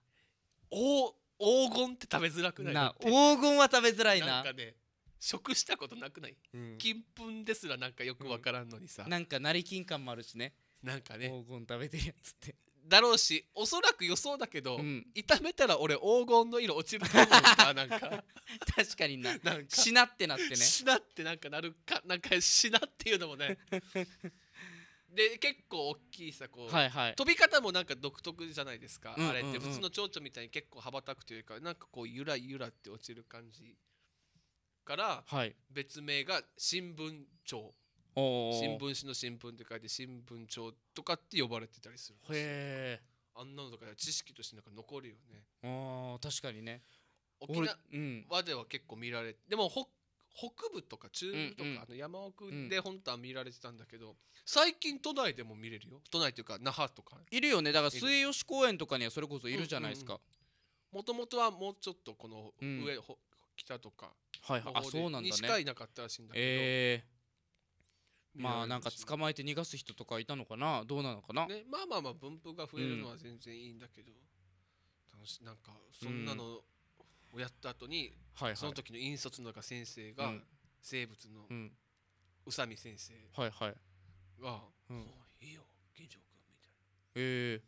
お黄金って食べづらくないな黄金は食べづらいななんかね食したことなくない、うん、金粉ですらなんかよく分からんのにさ、うん、なんか成金感もあるしねなんかね黄金食べてるやつってだろうしおそらく予想だけど、うん、炒めたら俺黄金の色落ちると思うなんか *laughs* 確かにななんかしなってなってねしなってなんかなるかなんかしなっていうのもねで結構大きいさこう、はいはい、飛び方もなんか独特じゃないですか、うんうんうん、あれって普通の蝶々みたいに結構羽ばたくというかなんかこうゆらゆらって落ちる感じから別名が新聞庁、新聞紙の新聞って書いて新聞帳とかって呼ばれてたりするへえあんなのとか知識としてなんか残るよねあ確かにね沖縄では結構見られて、うん、でも北北部とか中部とか、うんうん、あの山奥で本当は見られてたんだけど、うん、最近都内でも見れるよ都内というか那覇とかいるよねだから末吉公園とかにはそれこそいるじゃないですかもともとはもうちょっとこの上、うん、北とかはいはい、あそうなんだね。しかいなかったらしいんだけど、えー、まあなんか捕まえて逃がす人とかいたのかなどうなのかな、ね、まあまあまあ分布が増えるのは全然いいんだけど、うん、楽しなんかそんなのをやった後に、うん、その時の引率の中先生が、生物の宇佐美先生が、はいはいうん、いいよ銀城君みたいな、えー、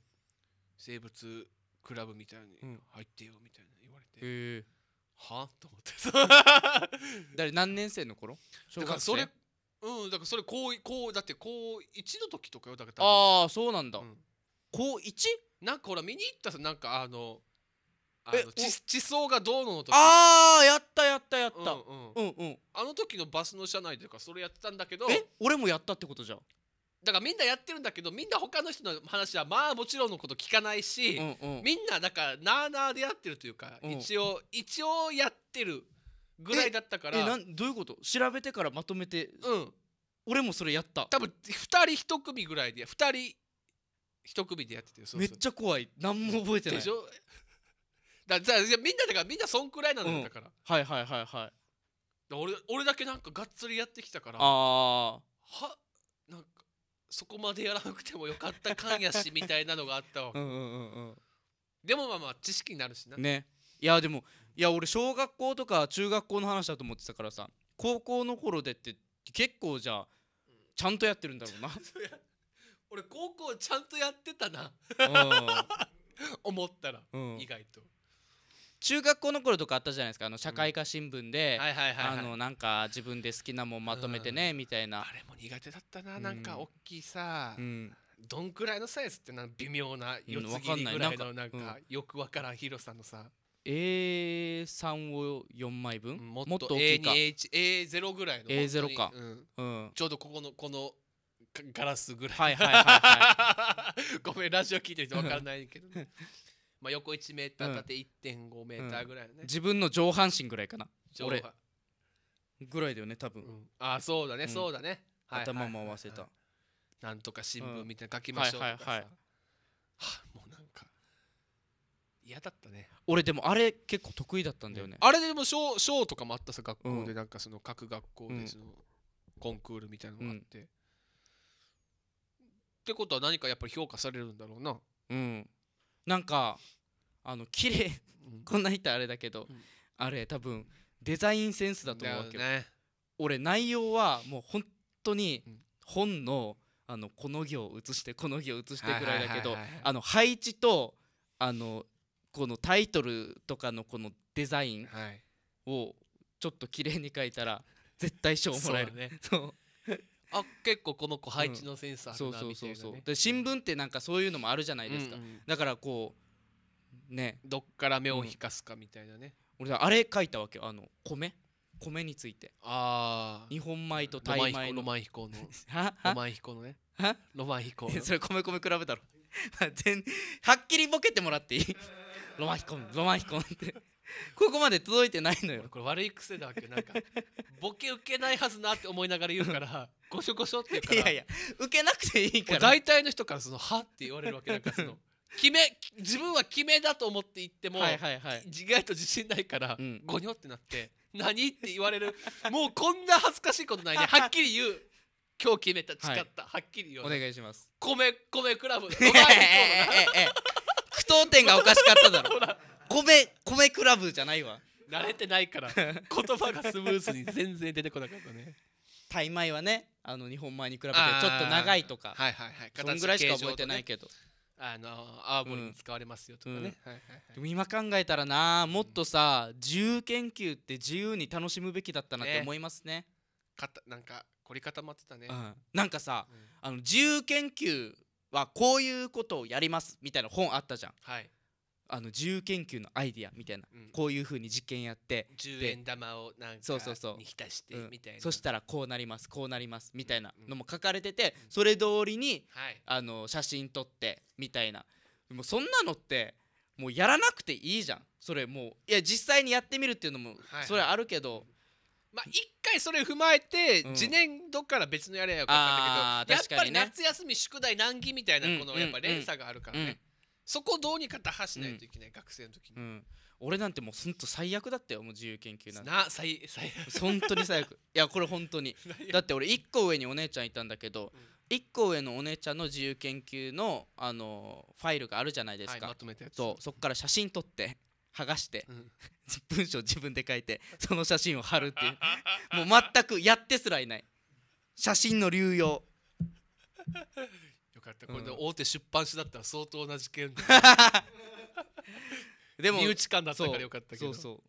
生物クラブみたいに入ってよみたいな言われて。えーはあ *laughs* と思ってさ誰何年生の頃だからそれうんだからそれこうこうだってこう1の時とかよだからああそうなんだ、うん、高 1? なんかほら見に行ったさなんかあのあの地地層がどうのとかああやったやったやった、うんうん、うんうんあの時のバスの車内というかそれやってたんだけどえ俺もやったってことじゃんだからみんなやってるんだけどみんな他の人の話はまあもちろんのこと聞かないし、うんうん、みんなだからなあなあでやってるというか、うん、一応一応やってるぐらいだったからえなんどういうこと調べてからまとめて、うん、俺もそれやった多分2人1組ぐらいで2人1組でやっててめっちゃ怖い何も覚えてないでしょだじゃみんなだからみんなそんくらいなんだから、うん、はいはいはいはい俺俺だけなんかがっつりやってきたからああはそこまでやらなくてもよかったかんやしみたいなのがあったわ *laughs* うんうんうん、でもまあまあ知識になるしなねいやでもいや俺小学校とか中学校の話だと思ってたからさ高校の頃でって結構じゃあちゃんとやってるんだろうな *laughs* 俺高校ちゃんとやってたな *laughs* 思ったら、うん、意外と。中学校の頃とかあったじゃないですかあの社会科新聞でなんか自分で好きなもんまとめてね、うん、みたいなあれも苦手だったな、うん、なんか大きいさ、うん、どんくらいのサイズってな微妙な四つ切りぐらいのなんかよくわからん広さのさ A3 を4枚分もっと大きいか A0 ぐらいの A0 か、うんちょうどここのこのガラスぐらいはいはいはい、はい、ごめんラジオ聞いてる人わからないけど、ね *laughs* まあ、横1メーター縦1.5メーターぐらいね、自分の上半身ぐらいかな上半俺ぐらいだよね多分、ああそうだね、そうだね、はいはいはい頭も合わせた、なんとか新聞みたいな書きましょうとかさ、はいはいはいはあもうなんか嫌だったね俺でもあれ結構得意だったんだよね、あれでもショーショーとかもあったさ学校でなんかその各学校でそのコンクールみたいなのがあって、ってことは何かやっぱり評価されるんだろうなうんなんかあの綺麗こんな言ったらあれだけど、うん、あれ多分デザインセンスだと思うわけよ、ね、俺内容はもう本当に本のあのこの行を写してこの行を写してぐらいだけど、あの配置とあのこのタイトルとかのこのデザインをちょっと綺麗に書いたら絶対賞もらえる、ね、*laughs* そうあ結構この子配置のセンスあるなみたいな、そうそうそうで新聞ってなんかそういうのもあるじゃないですか、うんうん、だからこうねどっから目を引かすかみたいなね、うん、俺あれ書いたわけあの米米についてああ日本米とタイ米のロマン飛行の *laughs* ロマン飛行のねロマン飛行それ米米比べたろ *laughs* はっきりボケてもらっていい *laughs* ロマン飛行ロマン飛行って *laughs* ここまで届いてないのよこれ悪い癖だわけなんかボケ受けないはずなって思いながら言うからごしょごしょって言うからいやいや受けなくていいから大体の人からその「は」って言われるわけだからその *laughs* 決め自分は決めだと思って言っても、はいはい意外と自信ないから、ごにゴニョってなって「何?」って言われるもうこんな恥ずかしいことないねはっきり言う今日決めた誓った、はっきり言う *laughs* お願いします米米クラブの前点がおかしかっただろ米米クラブじゃないわ慣れてないから *laughs* 言葉がスムーズに全然出てこなかったねタイ米はねあの日本米に比べてちょっと長いとかはいはいはいそんぐらいしか覚えてないけど、ね、あの青森に使われますよとかね、でも今考えたらなもっとさ、自由研究って自由に楽しむべきだったなって思いますねかたなんか凝り固まってたね、うん、なんかさ、うん、あの自由研究はこういうことをやりますみたいな本あったじゃん、はい、あの自由研究のアイディアみたいな、うん、こういうふうに実験やって10円玉をなんかに浸してみたいな、うん、そしたらこうなりますこうなりますみたいなのも書かれてて、うん、それ通りに、はい、あの写真撮ってみたいなもうそんなのってもうやらなくていいじゃんそれもういや実際にやってみるっていうのもそれあるけど、はいはいまあ、一回それ踏まえて、次年度から別のやればよかったんだけど、うんやっぱり夏休み宿題難儀みたいなこのやっぱ連鎖があるからね、そこをどうにか打破しないといけない、うん、学生の時に、うん、俺なんてもうほんと最悪だったよもう自由研究なんてな最最悪本当に最悪 *laughs* いやこれ本当にだって俺1個上にお姉ちゃんいたんだけど、うん、1個上のお姉ちゃんの自由研究の、あのファイルがあるじゃないですか、はい、まとめたやつそうそっから写真撮って剥がして、うん、*laughs* 文章自分で書いて *laughs* その写真を貼るっていうもう全くやってすらいない写真の流用かってこれで大手出版社だったら相当な事件 *laughs* でも身内感だったからよかったけどそうそう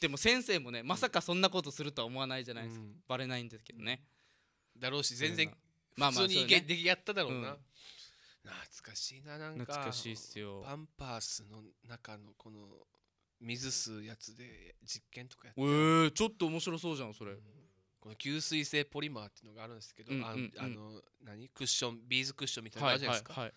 でも先生もねまさかそんなことするとは思わないじゃないですか、うん、バレないんですけどねだろうし全然普通に意見やっただろうな、まあまあうん、懐かしいななんか懐かしいっすよパンパースの中のこの水吸うやつで実験とかやってえー、ちょっと面白そうじゃんそれ、うんこの吸水性ポリマーっていうのがあるんですけど、うんうんうんああの何クッションビーズクッションみたいなのあるじゃないですか、はいはい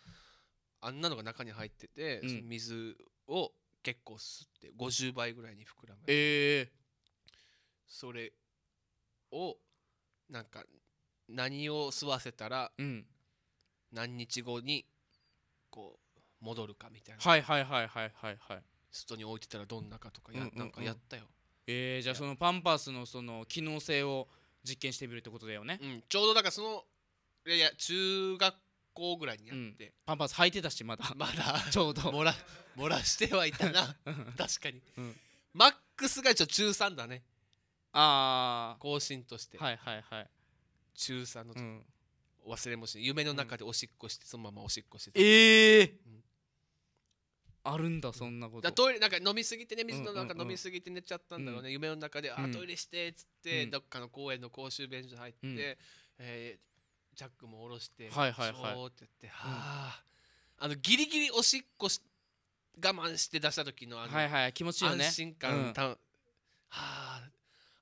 あんなのが中に入ってて、うん水を結構吸って50倍ぐらいに膨らむ、えそれをなんか何を吸わせたらうん、何日後にこう戻るかみたいな、はいはいはいはいはいはい外に置いてたらどんなかとかや、うんうんうんなんかやったよえー、じゃあそのパンパスのその機能性を実験してみるってことだよね、うん、ちょうどだからそのいやいや中学校ぐらいにやって、うん、パンパン履いてたしまだ *laughs* まだちょうど漏ら漏らしてはいたな *laughs* 確かに、うん、マックスが一応中3だねああ更新としてはいはいはい中3の時、うん、忘れもし夢の中でおしっこしてそのままおしっこしてたええーあるんだそんなことだトイレなんか飲みすぎてね水の中飲みすぎて寝ちゃったんだろうね、うん、夢の中で「あトイレして」っつって、うん、どっかの公園の公衆便所入って、うん、えー、ジャックも下ろして「はいはいはい」って言って「はあ」あのギリギリおしっこし我慢して出した時のあの、はいはい、気持ちいいね安心感、たはあ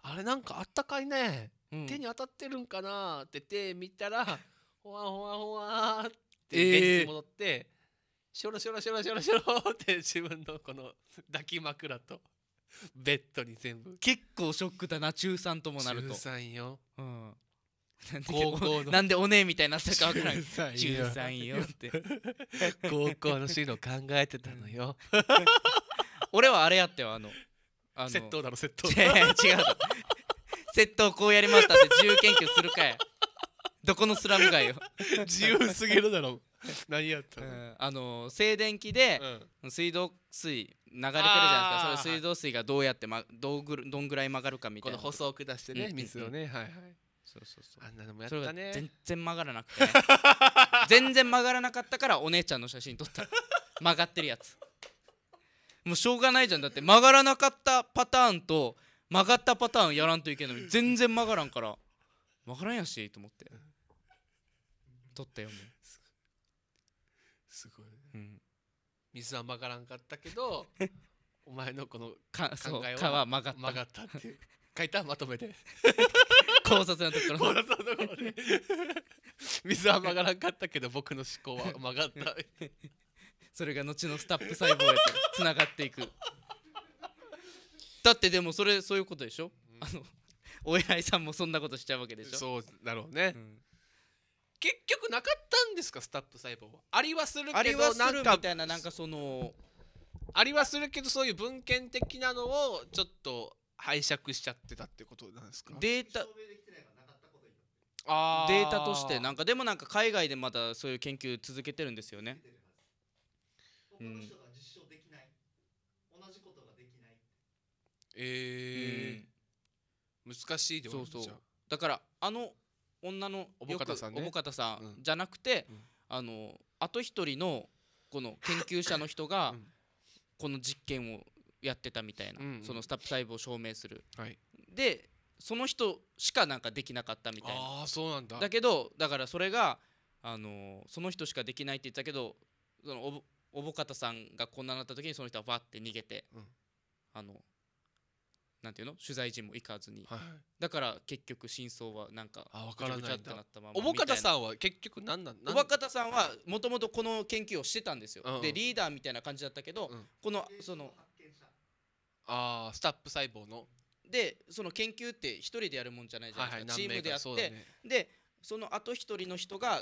あれなんかあったかいね、手に当たってるんかなって手見たらほわほわほわってベンチ戻って。えーしょろしょろしょろしょろしょろって自分のこの抱き枕とベッドに全部結構ショックだな中3ともなると中3よ、うん、なんで高校のなんでおねえみたいになったか分からい中3よって高校の進路考えてたのよ俺はあれやってよあのあの窃盗だろ窃盗違う窃盗こうやりましたって自由研究するかいどこのスラム街よ自由すぎるだろ *laughs* 何やったの、うん、あの静電気で、水道水流れてるじゃないですかそれ水道水がどうやって、ま、どうぐどんぐらい曲がるかみたいなこの細く出してね、水をね、はいはいそうそうそうあんなのもやったね全然曲がらなくて、ね、*laughs* 全然曲がらなかったからお姉ちゃんの写真撮った曲がってるやつもうしょうがないじゃんだって曲がらなかったパターンと曲がったパターンやらんといけないのに全然曲がらんから曲がらんやしと思って撮ったよもうすごい、うん、水は曲がらんかったけど *laughs* お前のこのか考えは曲がった曲がったって書いたまとめて考察のところ考察のところで水は曲がらんかったけど僕の思考は曲がった *laughs* それが後のスタップ細胞へとつながっていくだってでもそれそういうことでしょ、うん、あのお偉いさんもそんなことしちゃうわけでしょそうだろうね、うん結局なかったんですかスタップ細胞はありはするけどありはするみたいななんかそのありはするけどそういう文献的なのをちょっと拝借しちゃってたってことなんですかデータあデータとしてなんかでもなんか海外でまだそういう研究続けてるんですよね。うん、えー、うん、難しいでそうそうだからあの女のおぼかたさん,、ね、さんじゃなくて、うん、あのあと一人のこの研究者の人が *laughs* この実験をやってたみたいな、うんうん、そのスタップ細胞を証明する、はい、でその人しかなんかできなかったみたいなあそうなんだだけどだからそれが、あのその人しかできないって言ったけどそのおぼおぼかたさんがこんななった時にその人はわって逃げて、うん、あのなんていうの取材陣も行かずに、はい、だから結局真相はなんかあ分からないんだおぼかたさんは結局何なんおぼかたさんはもともとこの研究をしてたんですよ、うんでリーダーみたいな感じだったけど、うん、このそのああスタップ細胞のでその研究って一人でやるもんじゃないじゃないですか、はいはい、チームでやってそ、ね、でそのあと一人の人が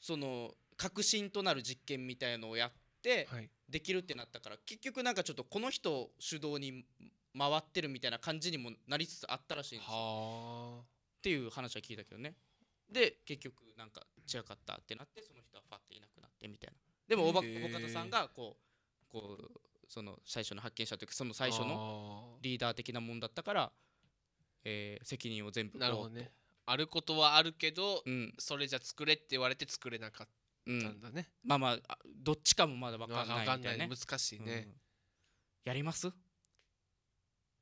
その核心となる実験みたいのをやって、はい、できるってなったから結局なんかちょっとこの人主導に回ってるみたいな感じにもなりつつあったらしいんですよっていう話は聞いたけどねで結局なんか違かったってなってその人はファっていなくなってみたいなでも小方さんがこうこうその最初の発見者というかその最初のリーダー的なもんだったから、え責任を全部なるほどねあることはあるけど、うん、それじゃ作れって言われて作れなかったんだね、うん、まあまあどっちかもまだ分かんないみたいね難しいね、うん、やります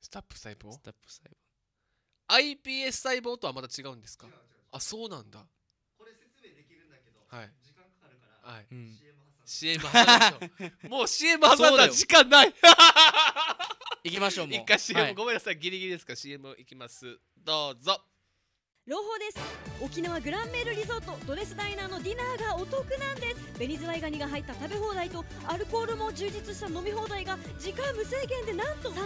スタップ細胞スタップ細胞 iPS 細胞とはまた違うんですかあそうなんだこれ説明できるんだけど、はい、時間かかるから、はい、うん、CM 挟む *laughs* もう CM 挟んだ時間ない *laughs* 行きましょうもう一回 CM、はい、ごめんなさいギリギリですから CM いきますどうぞ朗報です沖縄グランメールリゾートドレスダイナーのディナーがお得なんです紅ズワイガニが入った食べ放題とアルコールも充実した飲み放題が時間無制限でなんと3500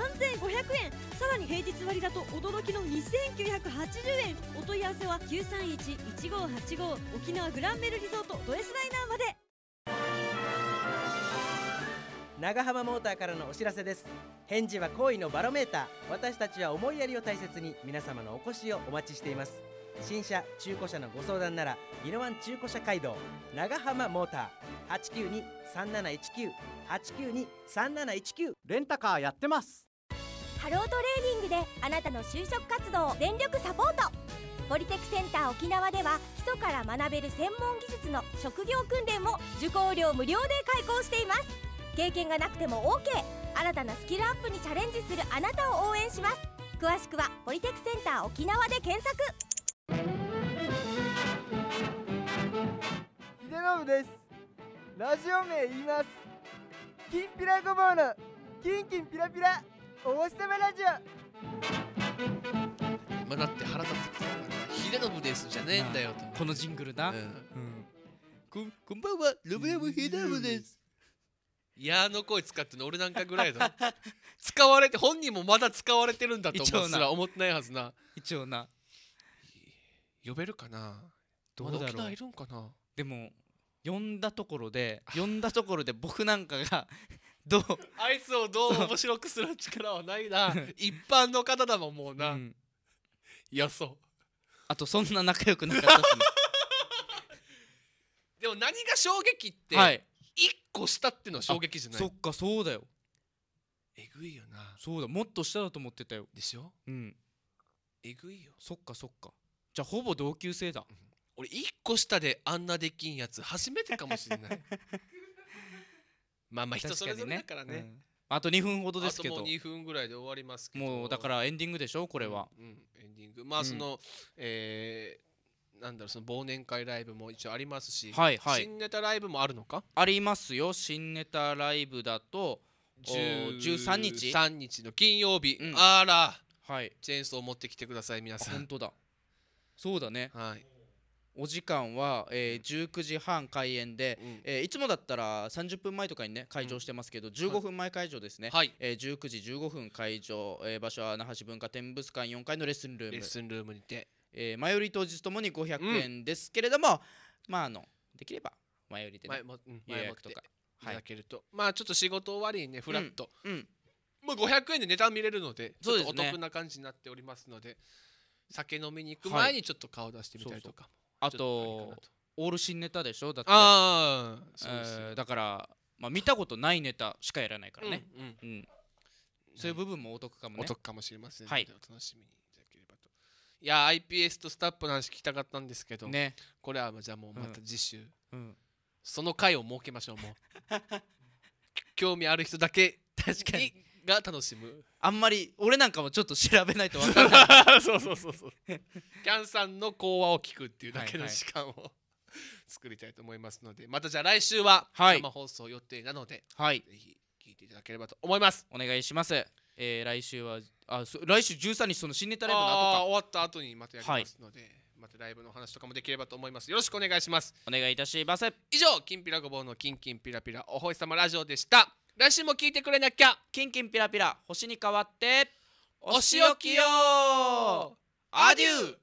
円さらに平日割だと驚きの2980円お問い合わせは9311585沖縄グランメルリゾートドレスダイナーまで長浜モーターからのお知らせです返事は好意のバロメーター私たちは思いやりを大切に皆様のお越しをお待ちしています新車中古車のご相談なら宜野湾中古車街道長浜モーター892-3719 892-3719レンタカーやってますハロートレーニングであなたの就職活動を全力サポートポリテクセンター沖縄では基礎から学べる専門技術の職業訓練も受講料無料で開講しています経験がなくても OK 新たなスキルアップにチャレンジするあなたを応援します詳しくはポリテクセンター沖縄で検索秀信ですラジオ名言いますきんぴらごぼうのキンキンピラピラお星様ラジオ今だって腹立ってきた秀信ですじゃねえんだよこのジングルな、うんうん、こんこんばんはロブヤム秀信ですあの声使っての俺なんかぐらいだ *laughs* 使われて本人もまだ使われてるんだと思うすら思ってないはずな一応な呼べるかなどうだろう、ま、いるんかなでも呼んだところで呼んだところで *laughs* 僕なんかがどうあいつをどう面白くする力はないな *laughs* 一般の方だもんもうな、うん、いやそうあとそんな仲良くなかったし、でも何が衝撃って、はい、個下ってのは衝撃じゃないそっかそうだよえぐいよなそうだもっと下だと思ってたよでしょうんえぐいよそっかそっかじゃあほぼ同級生だ、うん、俺1個下であんなできんやつ初めてかもしれない *laughs* まあまあ人それぞれだからね、ねうん、あと2分ほどですけどあともう2分ぐらいで終わりますけどもうだからエンディングでしょこれは、うん、うん、エンディングまあその、うん、えーなんだろうその忘年会ライブも一応ありますし、はいはい、新ネタライブもあるのかありますよ新ネタライブだと13日3日の金曜日、うん、あら、はい、チェーンソー持ってきてください皆さん本当だそうだね、はい、お時間は、えー、19時半開演で、うん、えー、いつもだったら30分前とかにね会場してますけど、うん、15分前会場ですね、はい、えー、19時15分会場、えー、場所は那覇市文化展物館4階のレッスンルームレッスンルームにてえー、前売り当日ともに500円ですけれども、うん、まああのできれば前売りで、ね、前も、うん、とかいただけると、はい、まあちょっと仕事終わりにねフラット、うん、まあ、500円で値段見れるのでちょっとお得な感じになっておりますので、酒飲みに行く前にちょっと顔出してみたりとか、はい、あとオール新ネタでしょだってああうです、ね、えー、だから、まあ、見たことないネタしかやらないからね、うん、うん、そういう部分もお得かもねお得かもしれませんので、はい、お楽しみにいや iPS とスタップの話聞きたかったんですけど、ね、これはじゃあもうまた次週、うんうん、その回を設けましょうもう *laughs* 興味ある人だけ確かにが楽しむあんまり俺なんかもちょっと調べないと分からない *laughs* そうそうそうそう *laughs* キャンさんの講話を聞くっていうだけの時間をはい、はい、作りたいと思いますのでまたじゃあ来週は生放送予定なので、はい、ぜひ聞いていただければと思いますお願いしますえー、来週はあ来週13日その新ネタライブの後か終わった後にまたやりますので、はい、またライブの話とかもできればと思いますよろしくお願いしますお願いいたします以上きんぴらごぼうのキンキンピラピラお星様ラジオでした来週も聞いてくれなきゃキンキンピラピラ星に変わってお仕置きよアデュー